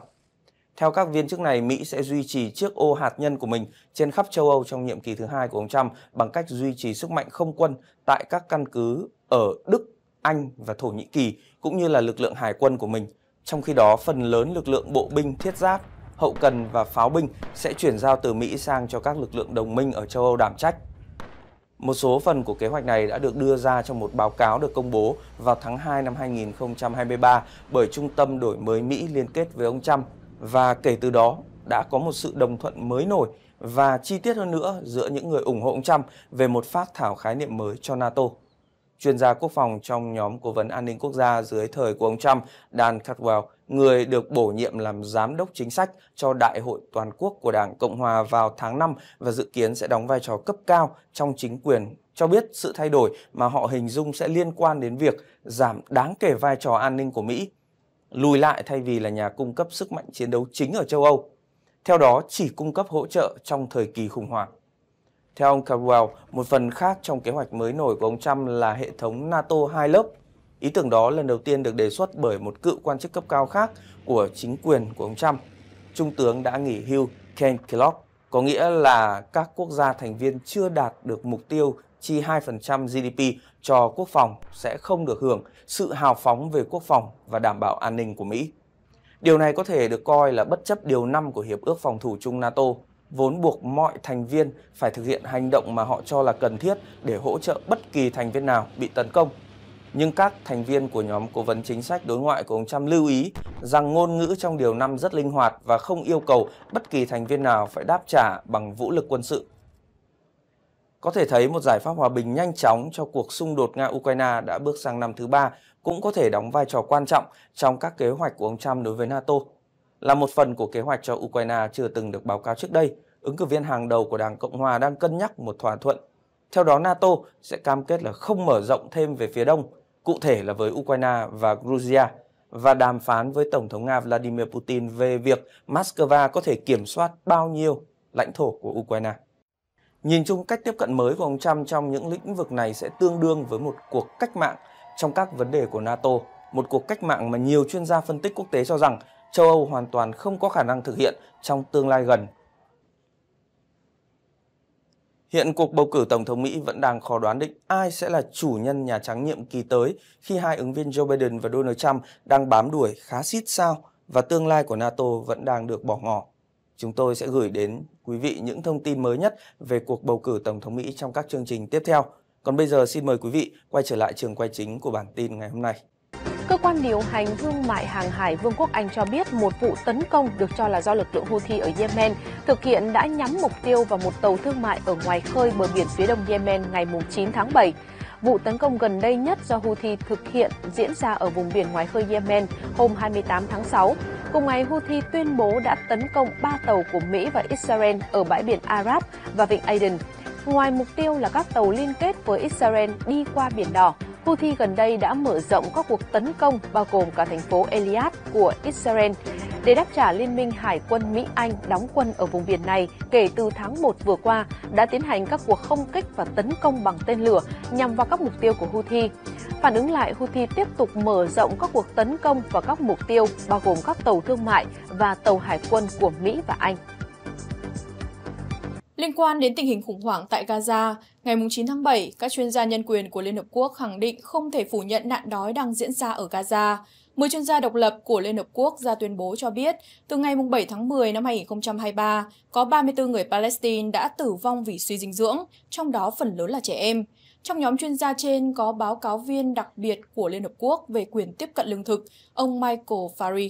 Theo các viên chức này, Mỹ sẽ duy trì chiếc ô hạt nhân của mình trên khắp châu Âu trong nhiệm kỳ thứ hai của ông Trump bằng cách duy trì sức mạnh không quân tại các căn cứ ở Đức, Anh và Thổ Nhĩ Kỳ cũng như là lực lượng hải quân của mình. Trong khi đó, phần lớn lực lượng bộ binh, thiết giáp, hậu cần và pháo binh sẽ chuyển giao từ Mỹ sang cho các lực lượng đồng minh ở châu Âu đảm trách. Một số phần của kế hoạch này đã được đưa ra trong một báo cáo được công bố vào tháng 2 năm 2023 bởi Trung tâm Đổi mới Mỹ liên kết với ông Trump và kể từ đó đã có một sự đồng thuận mới nổi và chi tiết hơn nữa giữa những người ủng hộ ông Trump về một phát thảo khái niệm mới cho NATO chuyên gia quốc phòng trong nhóm cố vấn an ninh quốc gia dưới thời của ông Trump, Dan Cardwell, người được bổ nhiệm làm giám đốc chính sách cho Đại hội Toàn quốc của Đảng Cộng Hòa vào tháng 5 và dự kiến sẽ đóng vai trò cấp cao trong chính quyền cho biết sự thay đổi mà họ hình dung sẽ liên quan đến việc giảm đáng kể vai trò an ninh của Mỹ, lùi lại thay vì là nhà cung cấp sức mạnh chiến đấu chính ở châu Âu. Theo đó, chỉ cung cấp hỗ trợ trong thời kỳ khủng hoảng. Theo ông Caldwell, một phần khác trong kế hoạch mới nổi của ông Trump là hệ thống NATO hai lớp. Ý tưởng đó lần đầu tiên được đề xuất bởi một cựu quan chức cấp cao khác của chính quyền của ông Trump, Trung tướng đã nghỉ hưu Ken Kellogg, có nghĩa là các quốc gia thành viên chưa đạt được mục tiêu chi 2% GDP cho quốc phòng sẽ không được hưởng sự hào phóng về quốc phòng và đảm bảo an ninh của Mỹ. Điều này có thể được coi là bất chấp điều 5 của Hiệp ước Phòng thủ chung NATO, vốn buộc mọi thành viên phải thực hiện hành động mà họ cho là cần thiết để hỗ trợ bất kỳ thành viên nào bị tấn công. Nhưng các thành viên của nhóm cố vấn chính sách đối ngoại của ông Trump lưu ý rằng ngôn ngữ trong điều năm rất linh hoạt và không yêu cầu bất kỳ thành viên nào phải đáp trả bằng vũ lực quân sự. Có thể thấy một giải pháp hòa bình nhanh chóng cho cuộc xung đột Nga-Ukraine đã bước sang năm thứ ba cũng có thể đóng vai trò quan trọng trong các kế hoạch của ông Trump đối với NATO là một phần của kế hoạch cho Ukraine chưa từng được báo cáo trước đây, ứng cử viên hàng đầu của Đảng Cộng hòa đang cân nhắc một thỏa thuận. Theo đó, NATO sẽ cam kết là không mở rộng thêm về phía đông, cụ thể là với Ukraine và Georgia, và đàm phán với Tổng thống Nga Vladimir Putin về việc Moscow có thể kiểm soát bao nhiêu lãnh thổ của Ukraine. Nhìn chung cách tiếp cận mới của ông Trump trong những lĩnh vực này sẽ tương đương với một cuộc cách mạng trong các vấn đề của NATO, một cuộc cách mạng mà nhiều chuyên gia phân tích quốc tế cho rằng châu Âu hoàn toàn không có khả năng thực hiện trong tương lai gần. Hiện cuộc bầu cử Tổng thống Mỹ vẫn đang khó đoán định ai sẽ là chủ nhân Nhà Trắng nhiệm kỳ tới khi hai ứng viên Joe Biden và Donald Trump đang bám đuổi khá xít sao và tương lai của NATO vẫn đang được bỏ ngỏ. Chúng tôi sẽ gửi đến quý vị những thông tin mới nhất về cuộc bầu cử Tổng thống Mỹ trong các chương trình tiếp theo. Còn bây giờ xin mời quý vị quay trở lại trường quay chính của bản tin ngày hôm nay. Cơ quan điều hành thương mại hàng hải Vương quốc Anh cho biết một vụ tấn công được cho là do lực lượng Houthi ở Yemen thực hiện đã nhắm mục tiêu vào một tàu thương mại ở ngoài khơi bờ biển phía đông Yemen ngày 9 tháng 7. Vụ tấn công gần đây nhất do Houthi thực hiện diễn ra ở vùng biển ngoài khơi Yemen hôm 28 tháng 6. Cùng ngày, Houthi tuyên bố đã tấn công ba tàu của Mỹ và Israel ở bãi biển Arab và vịnh Aden. Ngoài mục tiêu là các tàu liên kết với Israel đi qua Biển Đỏ, Houthi gần đây đã mở rộng các cuộc tấn công bao gồm cả thành phố Eliat của Israel để đáp trả Liên minh Hải quân Mỹ-Anh đóng quân ở vùng biển này kể từ tháng 1 vừa qua đã tiến hành các cuộc không kích và tấn công bằng tên lửa nhằm vào các mục tiêu của Houthi. Phản ứng lại, Houthi tiếp tục mở rộng các cuộc tấn công vào các mục tiêu bao gồm các tàu thương mại và tàu hải quân của Mỹ và Anh. Liên quan đến tình hình khủng hoảng tại Gaza, ngày 9 tháng 7, các chuyên gia nhân quyền của Liên Hợp Quốc khẳng định không thể phủ nhận nạn đói đang diễn ra ở Gaza. 10 chuyên gia độc lập của Liên Hợp Quốc ra tuyên bố cho biết, từ ngày 7 tháng 10 năm 2023, có 34 người Palestine đã tử vong vì suy dinh dưỡng, trong đó phần lớn là trẻ em. Trong nhóm chuyên gia trên có báo cáo viên đặc biệt của Liên Hợp Quốc về quyền tiếp cận lương thực, ông Michael Farry.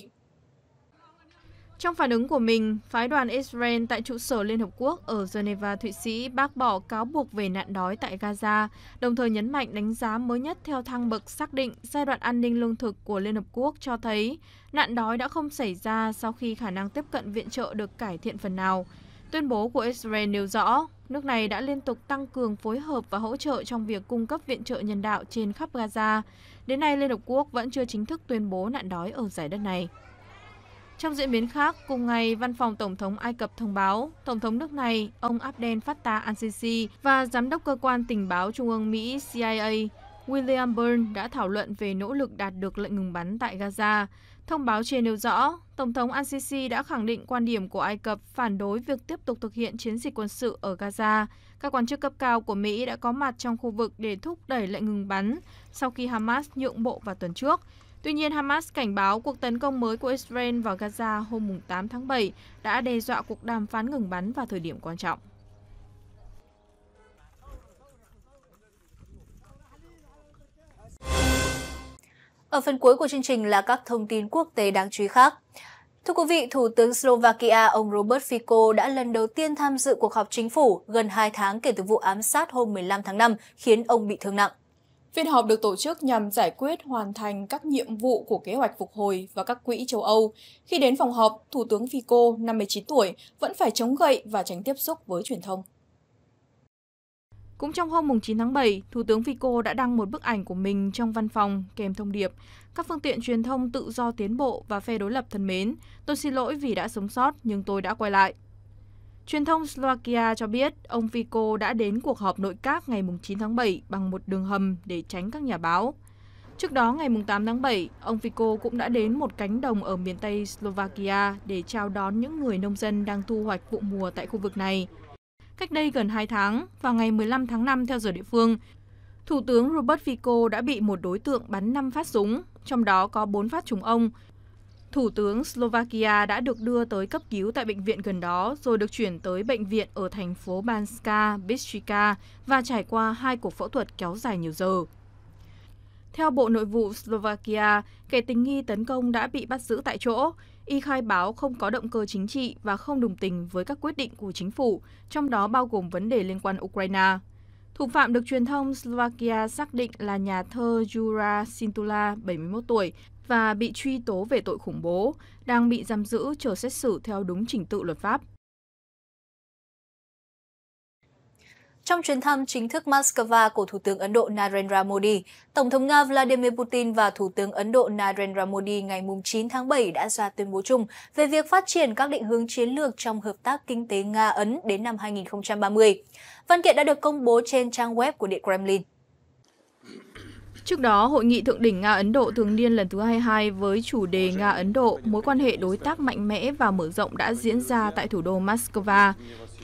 Trong phản ứng của mình, phái đoàn Israel tại trụ sở Liên Hợp Quốc ở Geneva, Thụy Sĩ bác bỏ cáo buộc về nạn đói tại Gaza, đồng thời nhấn mạnh đánh giá mới nhất theo thang bậc xác định giai đoạn an ninh lương thực của Liên Hợp Quốc cho thấy nạn đói đã không xảy ra sau khi khả năng tiếp cận viện trợ được cải thiện phần nào. Tuyên bố của Israel nêu rõ, nước này đã liên tục tăng cường phối hợp và hỗ trợ trong việc cung cấp viện trợ nhân đạo trên khắp Gaza. Đến nay, Liên Hợp Quốc vẫn chưa chính thức tuyên bố nạn đói ở giải đất này. Trong diễn biến khác, cùng ngày, văn phòng Tổng thống Ai Cập thông báo, Tổng thống nước này, ông Abdel Fattah al-Sisi và Giám đốc Cơ quan Tình báo Trung ương Mỹ CIA William Byrne đã thảo luận về nỗ lực đạt được lệnh ngừng bắn tại Gaza. Thông báo trên nêu rõ, Tổng thống al-Sisi đã khẳng định quan điểm của Ai Cập phản đối việc tiếp tục thực hiện chiến dịch quân sự ở Gaza. Các quan chức cấp cao của Mỹ đã có mặt trong khu vực để thúc đẩy lệnh ngừng bắn sau khi Hamas nhượng bộ vào tuần trước. Tuy nhiên, Hamas cảnh báo cuộc tấn công mới của Israel vào Gaza hôm 8 tháng 7 đã đe dọa cuộc đàm phán ngừng bắn vào thời điểm quan trọng. Ở phần cuối của chương trình là các thông tin quốc tế đáng chú ý khác. Thưa quý vị, Thủ tướng Slovakia ông Robert Fico đã lần đầu tiên tham dự cuộc họp chính phủ gần 2 tháng kể từ vụ ám sát hôm 15 tháng 5 khiến ông bị thương nặng. Phiên họp được tổ chức nhằm giải quyết hoàn thành các nhiệm vụ của kế hoạch phục hồi và các quỹ châu Âu. Khi đến phòng họp, Thủ tướng Fico, 59 tuổi, vẫn phải chống gậy và tránh tiếp xúc với truyền thông. Cũng trong hôm 9 tháng 7, Thủ tướng Fico đã đăng một bức ảnh của mình trong văn phòng kèm thông điệp Các phương tiện truyền thông tự do tiến bộ và phe đối lập thân mến, tôi xin lỗi vì đã sống sót nhưng tôi đã quay lại. Truyền thông Slovakia cho biết ông Fico đã đến cuộc họp nội các ngày 9 tháng 7 bằng một đường hầm để tránh các nhà báo. Trước đó, ngày 8 tháng 7, ông Fico cũng đã đến một cánh đồng ở miền Tây Slovakia để chào đón những người nông dân đang thu hoạch vụ mùa tại khu vực này. Cách đây gần 2 tháng, vào ngày 15 tháng 5 theo giờ địa phương, Thủ tướng Robert Fico đã bị một đối tượng bắn 5 phát súng, trong đó có 4 phát trúng ông, Thủ tướng Slovakia đã được đưa tới cấp cứu tại bệnh viện gần đó rồi được chuyển tới bệnh viện ở thành phố Banska Bystrica và trải qua hai cuộc phẫu thuật kéo dài nhiều giờ. Theo Bộ Nội vụ Slovakia, kẻ tình nghi tấn công đã bị bắt giữ tại chỗ. Y khai báo không có động cơ chính trị và không đồng tình với các quyết định của chính phủ, trong đó bao gồm vấn đề liên quan Ukraine. Thủ phạm được truyền thông Slovakia xác định là nhà thơ Jura Sintula, 71 tuổi, và bị truy tố về tội khủng bố, đang bị giam giữ chờ xét xử theo đúng trình tự luật pháp. Trong chuyến thăm chính thức Moscow của Thủ tướng Ấn Độ Narendra Modi, Tổng thống Nga Vladimir Putin và Thủ tướng Ấn Độ Narendra Modi ngày 9 tháng 7 đã ra tuyên bố chung về việc phát triển các định hướng chiến lược trong hợp tác kinh tế Nga-Ấn đến năm 2030. Văn kiện đã được công bố trên trang web của Điện Kremlin. Trước đó, Hội nghị Thượng đỉnh Nga-Ấn Độ thường niên lần thứ 22 với chủ đề Nga-Ấn Độ, mối quan hệ đối tác mạnh mẽ và mở rộng đã diễn ra tại thủ đô Moscow.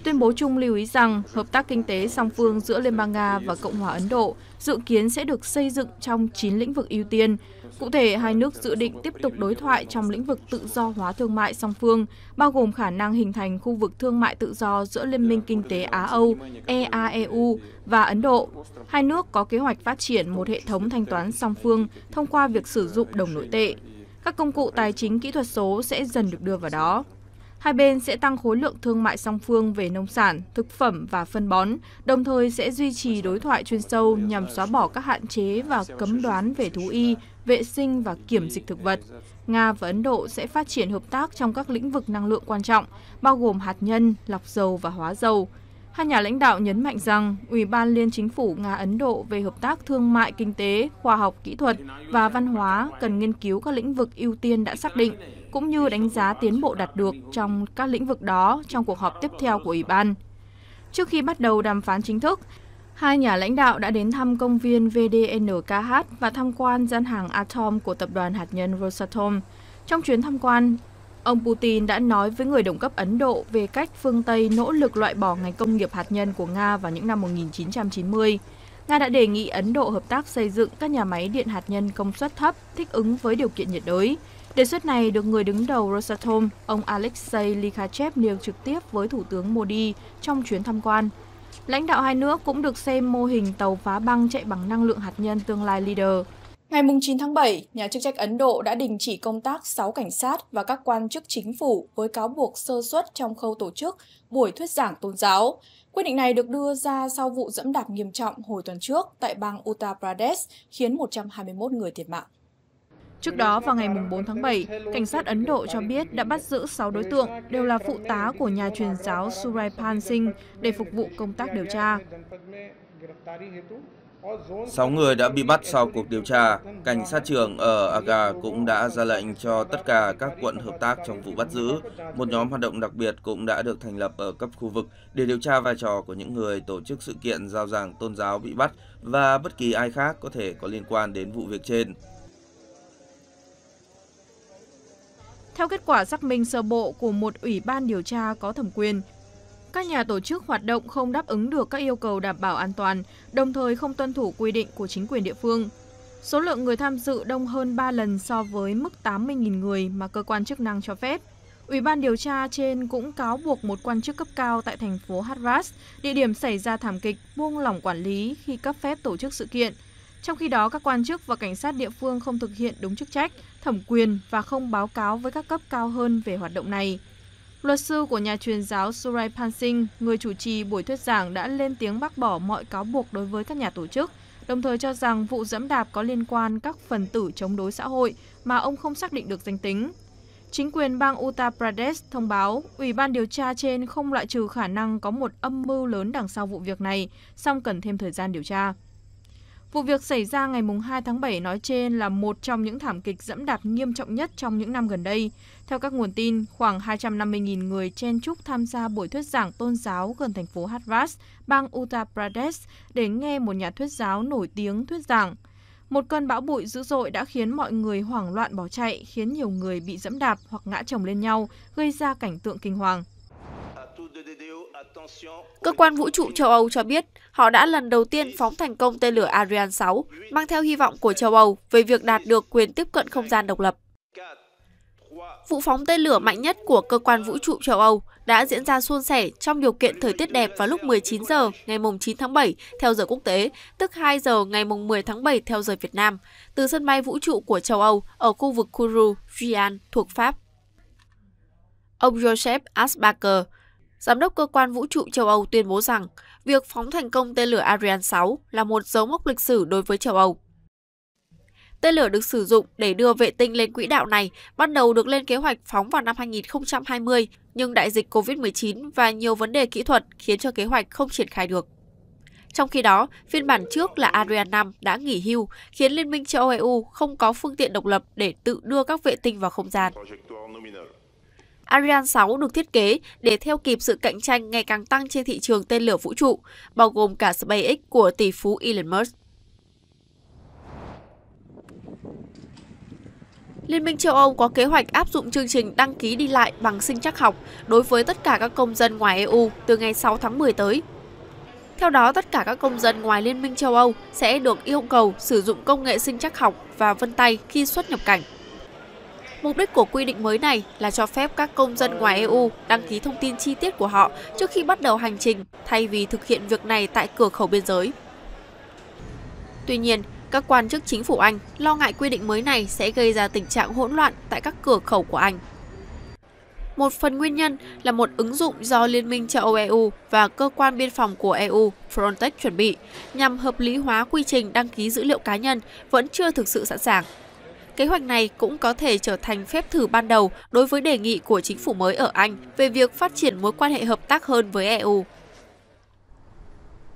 Tuyên bố chung lưu ý rằng hợp tác kinh tế song phương giữa Liên bang Nga và Cộng hòa Ấn Độ dự kiến sẽ được xây dựng trong 9 lĩnh vực ưu tiên. Cụ thể, hai nước dự định tiếp tục đối thoại trong lĩnh vực tự do hóa thương mại song phương, bao gồm khả năng hình thành khu vực thương mại tự do giữa Liên minh Kinh tế Á-Âu EAEU và Ấn Độ. Hai nước có kế hoạch phát triển một hệ thống thanh toán song phương thông qua việc sử dụng đồng nội tệ. Các công cụ tài chính kỹ thuật số sẽ dần được đưa vào đó. Hai bên sẽ tăng khối lượng thương mại song phương về nông sản, thực phẩm và phân bón, đồng thời sẽ duy trì đối thoại chuyên sâu nhằm xóa bỏ các hạn chế và cấm đoán về thú y, vệ sinh và kiểm dịch thực vật. Nga và Ấn Độ sẽ phát triển hợp tác trong các lĩnh vực năng lượng quan trọng, bao gồm hạt nhân, lọc dầu và hóa dầu. Hai nhà lãnh đạo nhấn mạnh rằng Ủy ban Liên Chính phủ Nga-Ấn Độ về hợp tác thương mại, kinh tế, khoa học, kỹ thuật và văn hóa cần nghiên cứu các lĩnh vực ưu tiên đã xác định, cũng như đánh giá tiến bộ đạt được trong các lĩnh vực đó trong cuộc họp tiếp theo của Ủy ban. Trước khi bắt đầu đàm phán chính thức, hai nhà lãnh đạo đã đến thăm công viên VDNKH và tham quan gian hàng Atom của tập đoàn hạt nhân Rosatom. Trong chuyến tham quan, Ông Putin đã nói với người đồng cấp Ấn Độ về cách phương Tây nỗ lực loại bỏ ngành công nghiệp hạt nhân của Nga vào những năm 1990. Nga đã đề nghị Ấn Độ hợp tác xây dựng các nhà máy điện hạt nhân công suất thấp, thích ứng với điều kiện nhiệt đới. Đề xuất này được người đứng đầu Rosatom, ông Alexei Likhachev nêu trực tiếp với Thủ tướng Modi trong chuyến tham quan. Lãnh đạo hai nước cũng được xem mô hình tàu phá băng chạy bằng năng lượng hạt nhân tương lai Leader – Ngày 9 tháng 7, nhà chức trách Ấn Độ đã đình chỉ công tác 6 cảnh sát và các quan chức chính phủ với cáo buộc sơ suất trong khâu tổ chức buổi thuyết giảng tôn giáo. Quyết định này được đưa ra sau vụ dẫm đạp nghiêm trọng hồi tuần trước tại bang Uttar Pradesh khiến 121 người thiệt mạng. Trước đó, vào ngày 4 tháng 7, cảnh sát Ấn Độ cho biết đã bắt giữ 6 đối tượng, đều là phụ tá của nhà truyền giáo Pan Singh để phục vụ công tác điều tra. Sáu người đã bị bắt sau cuộc điều tra. Cảnh sát trưởng ở Aga cũng đã ra lệnh cho tất cả các quận hợp tác trong vụ bắt giữ. Một nhóm hoạt động đặc biệt cũng đã được thành lập ở cấp khu vực để điều tra vai trò của những người tổ chức sự kiện giao giảng tôn giáo bị bắt và bất kỳ ai khác có thể có liên quan đến vụ việc trên. Theo kết quả xác minh sơ bộ của một ủy ban điều tra có thẩm quyền, các nhà tổ chức hoạt động không đáp ứng được các yêu cầu đảm bảo an toàn, đồng thời không tuân thủ quy định của chính quyền địa phương. Số lượng người tham dự đông hơn 3 lần so với mức 80.000 người mà cơ quan chức năng cho phép. Ủy ban điều tra trên cũng cáo buộc một quan chức cấp cao tại thành phố Harras, địa điểm xảy ra thảm kịch, buông lỏng quản lý khi cấp phép tổ chức sự kiện. Trong khi đó, các quan chức và cảnh sát địa phương không thực hiện đúng chức trách, thẩm quyền và không báo cáo với các cấp cao hơn về hoạt động này. Luật sư của nhà truyền giáo Surai Pansing, người chủ trì buổi thuyết giảng đã lên tiếng bác bỏ mọi cáo buộc đối với các nhà tổ chức, đồng thời cho rằng vụ dẫm đạp có liên quan các phần tử chống đối xã hội mà ông không xác định được danh tính. Chính quyền bang Uttar Pradesh thông báo Ủy ban điều tra trên không loại trừ khả năng có một âm mưu lớn đằng sau vụ việc này, song cần thêm thời gian điều tra. Vụ việc xảy ra ngày 2 tháng 7 nói trên là một trong những thảm kịch dẫm đạp nghiêm trọng nhất trong những năm gần đây. Theo các nguồn tin, khoảng 250.000 người chen chúc tham gia buổi thuyết giảng tôn giáo gần thành phố Hadras, bang Uttar Pradesh để nghe một nhà thuyết giáo nổi tiếng thuyết giảng. Một cơn bão bụi dữ dội đã khiến mọi người hoảng loạn bỏ chạy, khiến nhiều người bị dẫm đạp hoặc ngã chồng lên nhau, gây ra cảnh tượng kinh hoàng. Cơ quan vũ trụ châu Âu cho biết họ đã lần đầu tiên phóng thành công tên lửa Ariane 6, mang theo hy vọng của châu Âu về việc đạt được quyền tiếp cận không gian độc lập. Vụ phóng tên lửa mạnh nhất của cơ quan vũ trụ châu Âu đã diễn ra suôn sẻ trong điều kiện thời tiết đẹp vào lúc 19 giờ ngày 9 tháng 7 theo giờ quốc tế, tức 2 giờ ngày 10 tháng 7 theo giờ Việt Nam, từ sân bay vũ trụ của châu Âu ở khu vực Kourou, Gian thuộc Pháp. Ông Joseph Asbacher, giám đốc cơ quan vũ trụ châu Âu tuyên bố rằng việc phóng thành công tên lửa Ariane 6 là một dấu mốc lịch sử đối với châu Âu. Tên lửa được sử dụng để đưa vệ tinh lên quỹ đạo này bắt đầu được lên kế hoạch phóng vào năm 2020, nhưng đại dịch COVID-19 và nhiều vấn đề kỹ thuật khiến cho kế hoạch không triển khai được. Trong khi đó, phiên bản trước là Ariane 5 đã nghỉ hưu, khiến Liên minh châu âu e không có phương tiện độc lập để tự đưa các vệ tinh vào không gian. Ariane 6 được thiết kế để theo kịp sự cạnh tranh ngày càng tăng trên thị trường tên lửa vũ trụ, bao gồm cả SpaceX của tỷ phú Elon Musk. Liên minh châu Âu có kế hoạch áp dụng chương trình đăng ký đi lại bằng sinh chắc học đối với tất cả các công dân ngoài EU từ ngày 6 tháng 10 tới. Theo đó, tất cả các công dân ngoài Liên minh châu Âu sẽ được yêu cầu sử dụng công nghệ sinh chắc học và vân tay khi xuất nhập cảnh. Mục đích của quy định mới này là cho phép các công dân ngoài EU đăng ký thông tin chi tiết của họ trước khi bắt đầu hành trình thay vì thực hiện việc này tại cửa khẩu biên giới. Tuy nhiên, các quan chức chính phủ Anh lo ngại quy định mới này sẽ gây ra tình trạng hỗn loạn tại các cửa khẩu của Anh. Một phần nguyên nhân là một ứng dụng do Liên minh châu Âu EU và cơ quan biên phòng của EU Frontex chuẩn bị nhằm hợp lý hóa quy trình đăng ký dữ liệu cá nhân vẫn chưa thực sự sẵn sàng. Kế hoạch này cũng có thể trở thành phép thử ban đầu đối với đề nghị của chính phủ mới ở Anh về việc phát triển mối quan hệ hợp tác hơn với EU.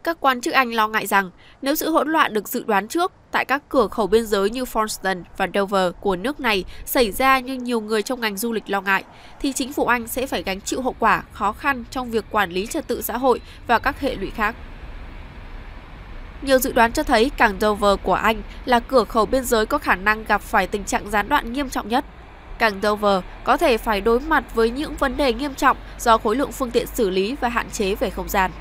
Các quan chức Anh lo ngại rằng nếu sự hỗn loạn được dự đoán trước tại các cửa khẩu biên giới như Folkestone và Dover của nước này xảy ra như nhiều người trong ngành du lịch lo ngại, thì chính phủ Anh sẽ phải gánh chịu hậu quả khó khăn trong việc quản lý trật tự xã hội và các hệ lụy khác. Nhiều dự đoán cho thấy cảng Dover của Anh là cửa khẩu biên giới có khả năng gặp phải tình trạng gián đoạn nghiêm trọng nhất. Cảng Dover có thể phải đối mặt với những vấn đề nghiêm trọng do khối lượng phương tiện xử lý và hạn chế về không gian.